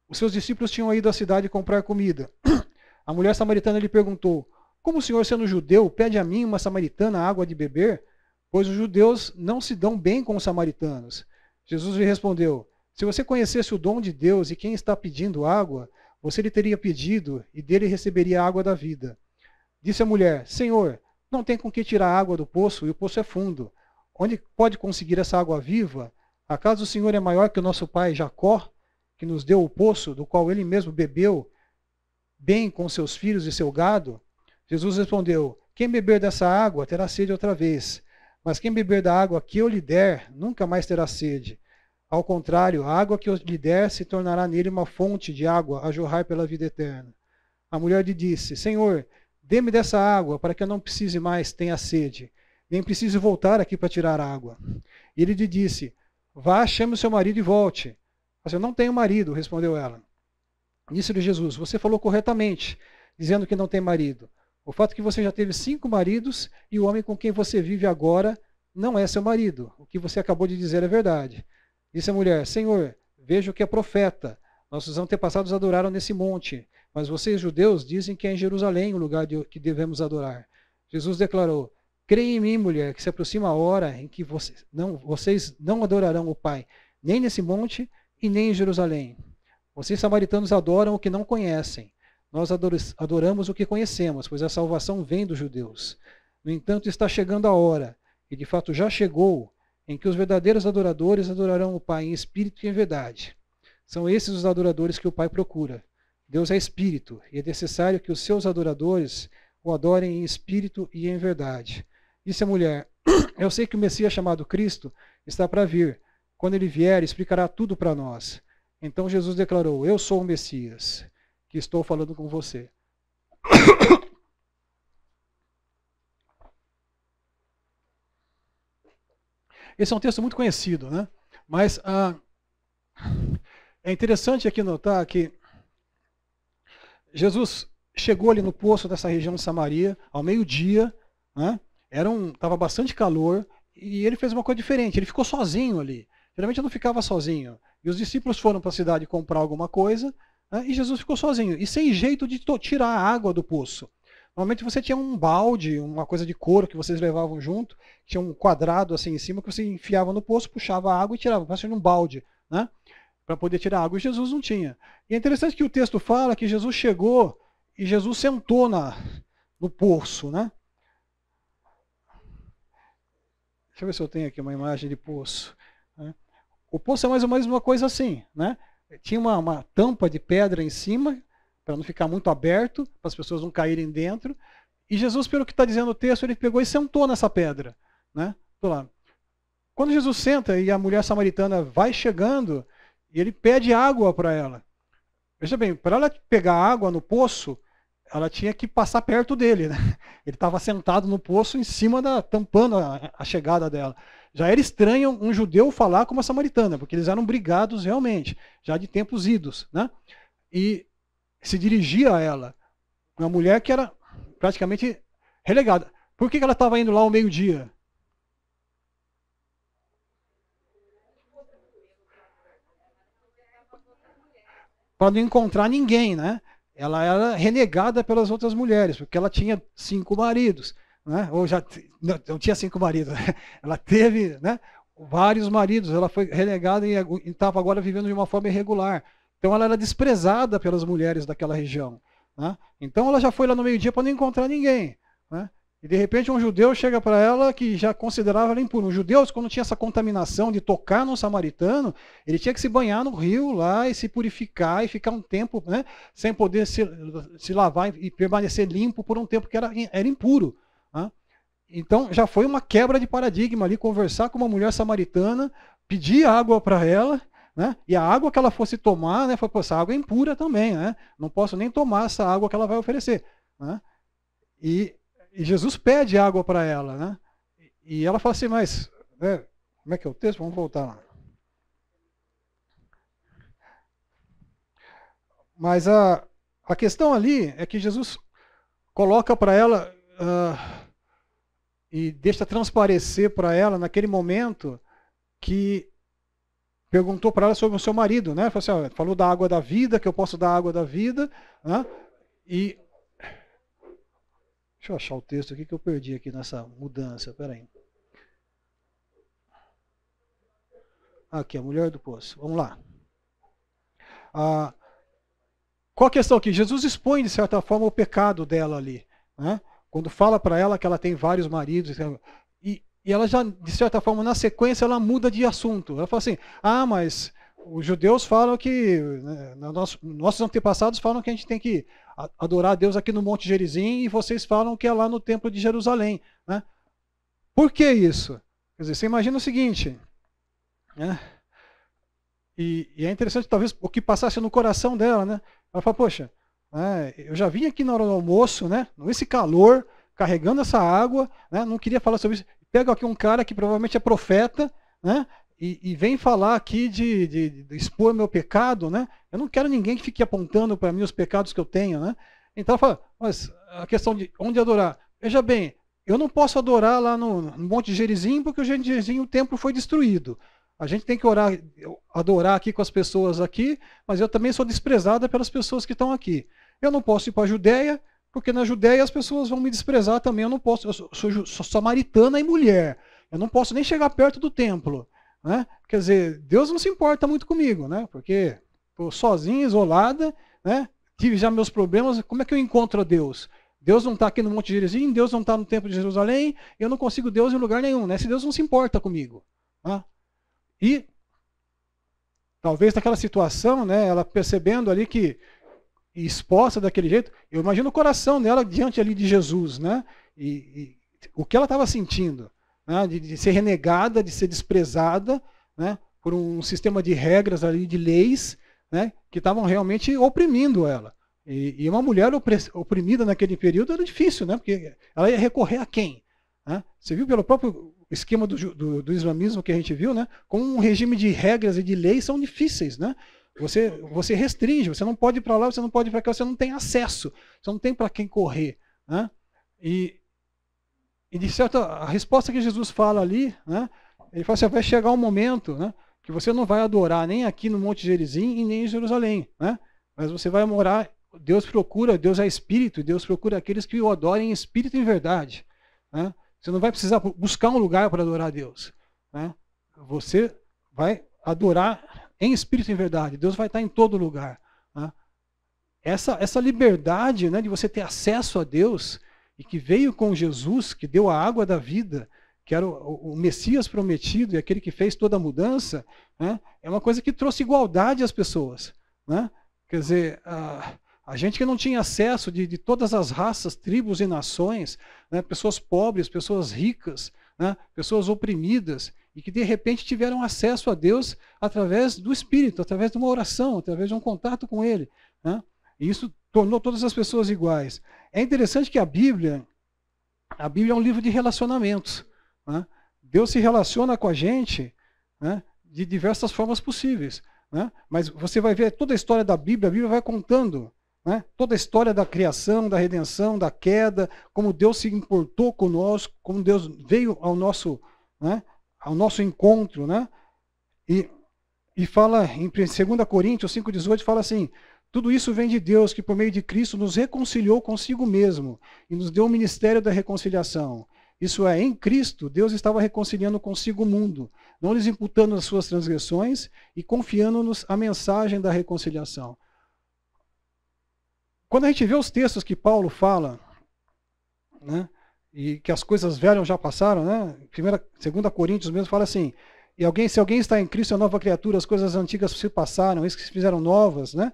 Os seus discípulos tinham ido à cidade comprar comida. (clears throat) A mulher samaritana lhe perguntou: Como o senhor, sendo judeu, pede a mim, uma samaritana, água de beber? Pois os judeus não se dão bem com os samaritanos. Jesus lhe respondeu: Se você conhecesse o dom de Deus e quem está pedindo água, você lhe teria pedido e dele receberia a água da vida. Disse a mulher: Senhor, não tem com que tirar água do poço e o poço é fundo. Onde pode conseguir essa água viva? Acaso o Senhor é maior que o nosso pai Jacó, que nos deu o poço do qual ele mesmo bebeu, bem com seus filhos e seu gado? Jesus respondeu: Quem beber dessa água terá sede outra vez, mas quem beber da água que eu lhe der, nunca mais terá sede. Ao contrário, a água que eu lhe der se tornará nele uma fonte de água a jorrar pela vida eterna. A mulher lhe disse: Senhor, dê-me dessa água para que eu não precise mais tenha sede, nem precise voltar aqui para tirar água. E ele lhe disse: Vá, chame o seu marido e volte. Mas assim, eu não tenho marido, respondeu ela. Disse-lhe Jesus: Você falou corretamente, dizendo que não tem marido. O fato é que você já teve cinco maridos e o homem com quem você vive agora não é seu marido. O que você acabou de dizer é verdade. Disse a mulher: Senhor, vejo que é profeta. Nossos antepassados adoraram nesse monte, mas vocês, judeus, dizem que é em Jerusalém o lugar que devemos adorar. Jesus declarou: Creia em mim, mulher, que se aproxima a hora em que vocês não, vocês não adorarão o Pai, nem nesse monte e nem em Jerusalém. Vocês samaritanos adoram o que não conhecem. Nós adoramos o que conhecemos, pois a salvação vem dos judeus. No entanto, está chegando a hora, e de fato já chegou, em que os verdadeiros adoradores adorarão o Pai em espírito e em verdade. São esses os adoradores que o Pai procura. Deus é espírito, e é necessário que os seus adoradores o adorem em espírito e em verdade. Disse a mulher: Eu sei que o Messias chamado Cristo está para vir. Quando ele vier, explicará tudo para nós. Então Jesus declarou: Eu sou o Messias, que estou falando com você. Esse é um texto muito conhecido, né? Mas ah, é interessante aqui notar que Jesus chegou ali no poço dessa região de Samaria, ao meio-dia, né? Era um, tava bastante calor e ele fez uma coisa diferente. Ele ficou sozinho ali. Geralmente eu não ficava sozinho. E os discípulos foram para a cidade comprar alguma coisa né, e Jesus ficou sozinho. E sem jeito de tirar a água do poço. Normalmente você tinha um balde, uma coisa de couro que vocês levavam junto, tinha um quadrado assim em cima que você enfiava no poço, puxava a água e tirava, parecia um balde, né? Para poder tirar água. E Jesus não tinha. E é interessante que o texto fala que Jesus chegou e Jesus sentou na, no poço, né? Deixa eu ver se eu tenho aqui uma imagem de poço. Né? O poço é mais ou menos uma coisa assim, né? Tinha uma, uma tampa de pedra em cima, para não ficar muito aberto, para as pessoas não caírem dentro. E Jesus, pelo que está dizendo o texto, ele pegou e sentou nessa pedra. Né? Lá. Quando Jesus senta e a mulher samaritana vai chegando, e ele pede água para ela. Veja bem, para ela pegar água no poço, ela tinha que passar perto dele, né? (laughs) Ele estava sentado no poço em cima da tampando a, a, chegada dela. Já era estranho um judeu falar com uma samaritana, porque eles eram brigados realmente, já de tempos idos, né? E se dirigia a ela, uma mulher que era praticamente relegada. Por que, que ela estava indo lá ao meio-dia? Para não encontrar ninguém, né? ela era renegada pelas outras mulheres, porque ela tinha cinco maridos, né? ou já não, não tinha cinco maridos, né? (laughs) ela teve né, vários maridos, ela foi renegada e estava agora vivendo de uma forma irregular. Então ela era desprezada pelas mulheres daquela região. Né? Então ela já foi lá no meio-dia para não encontrar ninguém. Né? E de repente um judeu chega para ela que já considerava ela impura. Os judeus, quando tinha essa contaminação de tocar no samaritano, ele tinha que se banhar no rio lá e se purificar e ficar um tempo né, sem poder se, se lavar e permanecer limpo por um tempo que era, era impuro. Né? Então já foi uma quebra de paradigma ali, conversar com uma mulher samaritana, pedir água para ela, né? E a água que ela fosse tomar, né, foi, pô, essa água é impura também, né? Não posso nem tomar essa água que ela vai oferecer, né? E e Jesus pede água para ela, né? E ela fala assim, mas né, como é que é o texto? Vamos voltar lá. Mas a, a questão ali é que Jesus coloca para ela uh, e deixa transparecer para ela naquele momento que perguntou para ela sobre o seu marido, né? Falou, assim, ó, falou da água da vida, que eu posso dar água da vida, né? E Deixa eu achar o texto aqui que eu perdi aqui nessa mudança. Pera aí. Aqui, a mulher do poço. Vamos lá. Ah, qual a questão aqui? Jesus expõe, de certa forma, o pecado dela ali. Né? Quando fala para ela que ela tem vários maridos. E, e ela já, de certa forma, na sequência, ela muda de assunto. Ela fala assim: Ah, mas os judeus falam que, né, nosso, nossos antepassados falam que a gente tem que adorar a Deus aqui no Monte Gerizim e vocês falam que é lá no Templo de Jerusalém. Né? Por que isso? Quer dizer, você imagina o seguinte, né? e, e, é interessante talvez o que passasse no coração dela, né? Ela fala, poxa, né, eu já vim aqui na hora do almoço, né? Nesse calor, carregando essa água, né? Não queria falar sobre isso. Pega aqui um cara que provavelmente é profeta, né? e, e vem falar aqui de, de, de, expor meu pecado, né? Eu não quero ninguém que fique apontando para mim os pecados que eu tenho, né? Então fala, mas a questão de onde adorar. Veja bem, eu não posso adorar lá no, no Monte Gerizim, porque o Gerizim, o templo foi destruído. A gente tem que orar, adorar aqui com as pessoas aqui, mas eu também sou desprezada pelas pessoas que estão aqui. Eu não posso ir para a Judéia, porque na Judéia as pessoas vão me desprezar também. Eu não posso, eu sou, sou, sou, samaritana e mulher. Eu não posso nem chegar perto do templo. Né? Quer dizer, Deus não se importa muito comigo, né? porque estou sozinha, isolada, né? tive já meus problemas, como é que eu encontro Deus? Deus não está aqui no Monte de Gerizim, Deus não está no Templo de Jerusalém, eu não consigo Deus em lugar nenhum, né? Se Deus não se importa comigo. Né? E talvez naquela situação, né, ela percebendo ali que exposta daquele jeito, eu imagino o coração dela diante ali de Jesus, né? E, e o que ela estava sentindo né, de, de, ser renegada, de ser desprezada, né, por um sistema de regras ali, de leis, né, que estavam realmente oprimindo ela. E, e, uma mulher oprimida naquele período era difícil, né, porque ela ia recorrer a quem? Né? Você viu pelo próprio esquema do, do, do, islamismo que a gente viu, né, como um regime de regras e de leis são difíceis, né? Você, você restringe, você não pode ir para lá, você não pode ir para cá, você não tem acesso, você não tem para quem correr. Né? E, e de certa a resposta que Jesus fala ali, né, ele fala assim, ah, vai chegar um momento, né, que você não vai adorar nem aqui no Monte Gerizim e nem em Jerusalém, né? Mas você vai morar, Deus procura, Deus é espírito, Deus procura aqueles que o adorem em espírito e em verdade, né? Você não vai precisar buscar um lugar para adorar a Deus, né? Você vai adorar em espírito e em verdade. Deus vai estar em todo lugar, né? Essa, essa liberdade né, de você ter acesso a Deus, e que veio com Jesus, que deu a água da vida, que era o, o Messias prometido e aquele que fez toda a mudança, né, é uma coisa que trouxe igualdade às pessoas. Né? Quer dizer, a, a gente que não tinha acesso de, de todas as raças, tribos e nações, né, pessoas pobres, pessoas ricas, né, pessoas oprimidas, e que de repente tiveram acesso a Deus através do Espírito, através de uma oração, através de um contato com Ele. Né, e isso tornou todas as pessoas iguais. É interessante que a Bíblia, a Bíblia é um livro de relacionamentos. Né? Deus se relaciona com a gente né, de diversas formas possíveis. Né? Mas você vai ver toda a história da Bíblia, a Bíblia vai contando né, toda a história da criação, da redenção, da queda, como Deus se importou conosco, como Deus veio ao nosso, né, ao nosso encontro. Né? E, e fala, em 2 Coríntios 5,18, fala assim: tudo isso vem de Deus, que por meio de Cristo nos reconciliou consigo mesmo e nos deu o ministério da reconciliação. Isso é, em Cristo, Deus estava reconciliando consigo o mundo, não lhes imputando as suas transgressões e confiando-nos a mensagem da reconciliação. Quando a gente vê os textos que Paulo fala, né, e que as coisas velhas já passaram, né? Primeira, segunda Coríntios mesmo fala assim: e alguém, se alguém está em Cristo, é nova criatura, as coisas antigas se passaram, eis que se fizeram novas, né?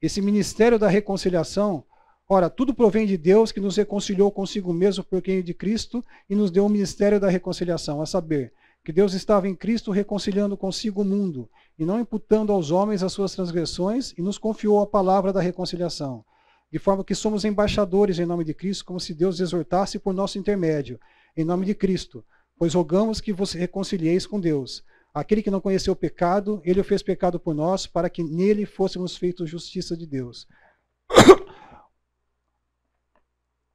Esse ministério da reconciliação, ora, tudo provém de Deus que nos reconciliou consigo mesmo por quem de Cristo e nos deu o ministério da reconciliação, a saber, que Deus estava em Cristo reconciliando consigo o mundo e não imputando aos homens as suas transgressões e nos confiou a palavra da reconciliação. De forma que somos embaixadores em nome de Cristo, como se Deus exortasse por nosso intermédio, em nome de Cristo, pois rogamos que vos reconcilieis com Deus. Aquele que não conheceu o pecado, ele o fez pecado por nós, para que nele fôssemos feitos justiça de Deus. (coughs)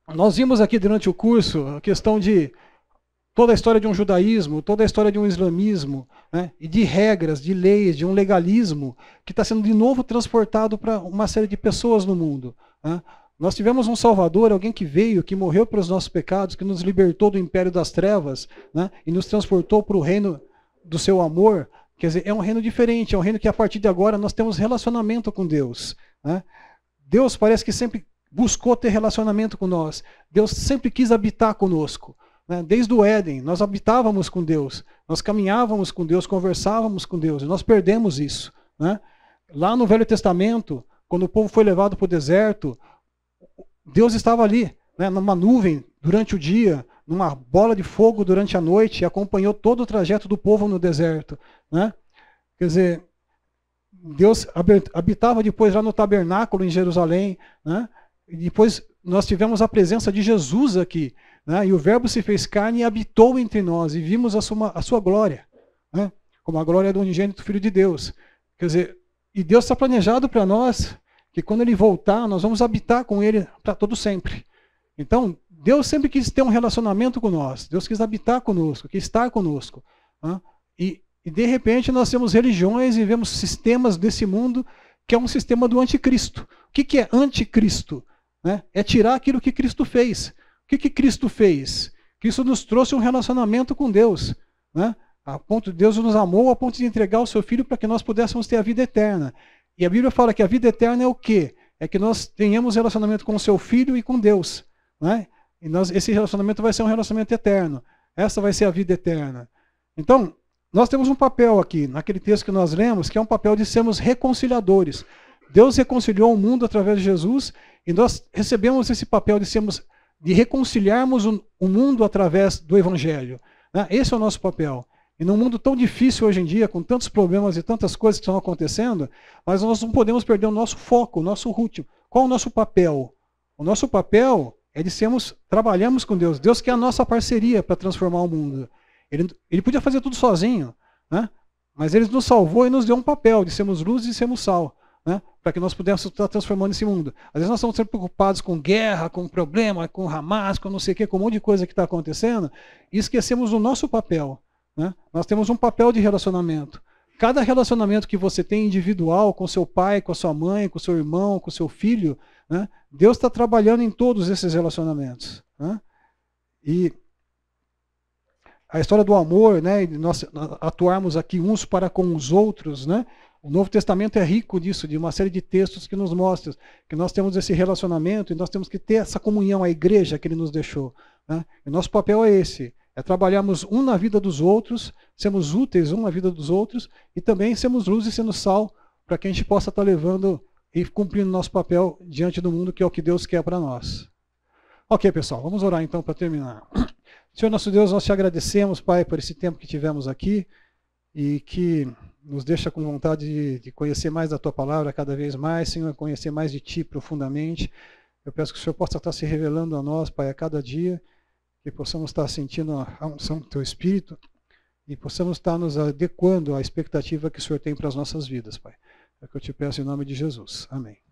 Nós vimos aqui durante o curso a questão de toda a história de um judaísmo, toda a história de um islamismo, né, e de regras, de leis, de um legalismo que está sendo de novo transportado para uma série de pessoas no mundo. Né. Nós tivemos um Salvador, alguém que veio, que morreu pelos nossos pecados, que nos libertou do império das trevas né, e nos transportou para o reino do seu amor, quer dizer, é um reino diferente, é um reino que a partir de agora nós temos relacionamento com Deus. Né? Deus parece que sempre buscou ter relacionamento com nós. Deus sempre quis habitar conosco. Né? Desde o Éden, nós habitávamos com Deus, nós caminhávamos com Deus, conversávamos com Deus, e nós perdemos isso. Né? Lá no Velho Testamento, quando o povo foi levado para o deserto, Deus estava ali, né, numa nuvem, durante o dia, numa bola de fogo durante a noite e acompanhou todo o trajeto do povo no deserto. Né? Quer dizer, Deus habitava depois lá no tabernáculo em Jerusalém. Né? E depois nós tivemos a presença de Jesus aqui. Né? E o Verbo se fez carne e habitou entre nós. E vimos a sua, a sua glória, né? como a glória do unigênito Filho de Deus. Quer dizer, e Deus está planejado para nós que quando ele voltar, nós vamos habitar com ele para todo sempre. Então, Deus sempre quis ter um relacionamento com nós. Deus quis habitar conosco, quis estar conosco. Né? E, e, de repente nós temos religiões e vemos sistemas desse mundo que é um sistema do anticristo. O que, que é anticristo? Né? É tirar aquilo que Cristo fez. O que, que Cristo fez? Cristo nos trouxe um relacionamento com Deus. Né? A ponto, Deus nos amou a ponto de entregar o seu Filho para que nós pudéssemos ter a vida eterna. E a Bíblia fala que a vida eterna é o quê? É que nós tenhamos relacionamento com o seu Filho e com Deus. Né? E nós, esse relacionamento vai ser um relacionamento eterno. Essa vai ser a vida eterna. Então, nós temos um papel aqui, naquele texto que nós lemos, que é um papel de sermos reconciliadores. Deus reconciliou o mundo através de Jesus e nós recebemos esse papel de sermos de reconciliarmos o, o mundo através do Evangelho. Né? Esse é o nosso papel. E num mundo tão difícil hoje em dia, com tantos problemas e tantas coisas que estão acontecendo, mas nós não podemos perder o nosso foco, o nosso rútil Qual é o nosso papel? O nosso papel é de sermos, trabalhamos com Deus. Deus quer a nossa parceria para transformar o mundo. Ele, ele podia fazer tudo sozinho, né? mas ele nos salvou e nos deu um papel de sermos luz e sermos sal. Né, para que nós pudéssemos estar transformando esse mundo. Às vezes nós estamos sempre preocupados com guerra, com problema, com Hamas, com não sei o que, com um monte de coisa que está acontecendo, e esquecemos o nosso papel. Né? Nós temos um papel de relacionamento. Cada relacionamento que você tem individual, com seu pai, com a sua mãe, com seu irmão, com seu filho, né? Deus está trabalhando em todos esses relacionamentos. Né? E a história do amor, né, nós atuarmos aqui uns para com os outros, né? O Novo Testamento é rico disso, de uma série de textos que nos mostram que nós temos esse relacionamento e nós temos que ter essa comunhão, a igreja que ele nos deixou. Né? E nosso papel é esse, é trabalharmos um na vida dos outros, sermos úteis um na vida dos outros e também sermos luz e sendo sal para que a gente possa estar tá levando e cumprindo nosso papel diante do mundo, que é o que Deus quer para nós. Ok, pessoal, vamos orar então para terminar. (clears throat) Senhor nosso Deus, nós te agradecemos, Pai, por esse tempo que tivemos aqui e que nos deixa com vontade de, de conhecer mais da Tua palavra cada vez mais, Senhor, conhecer mais de Ti profundamente. Eu peço que o Senhor possa estar se revelando a nós, Pai, a cada dia, que possamos estar sentindo a unção do Teu Espírito e possamos estar nos adequando à expectativa que o Senhor tem para as nossas vidas, Pai. É o que eu te peço em nome de Jesus. Amém.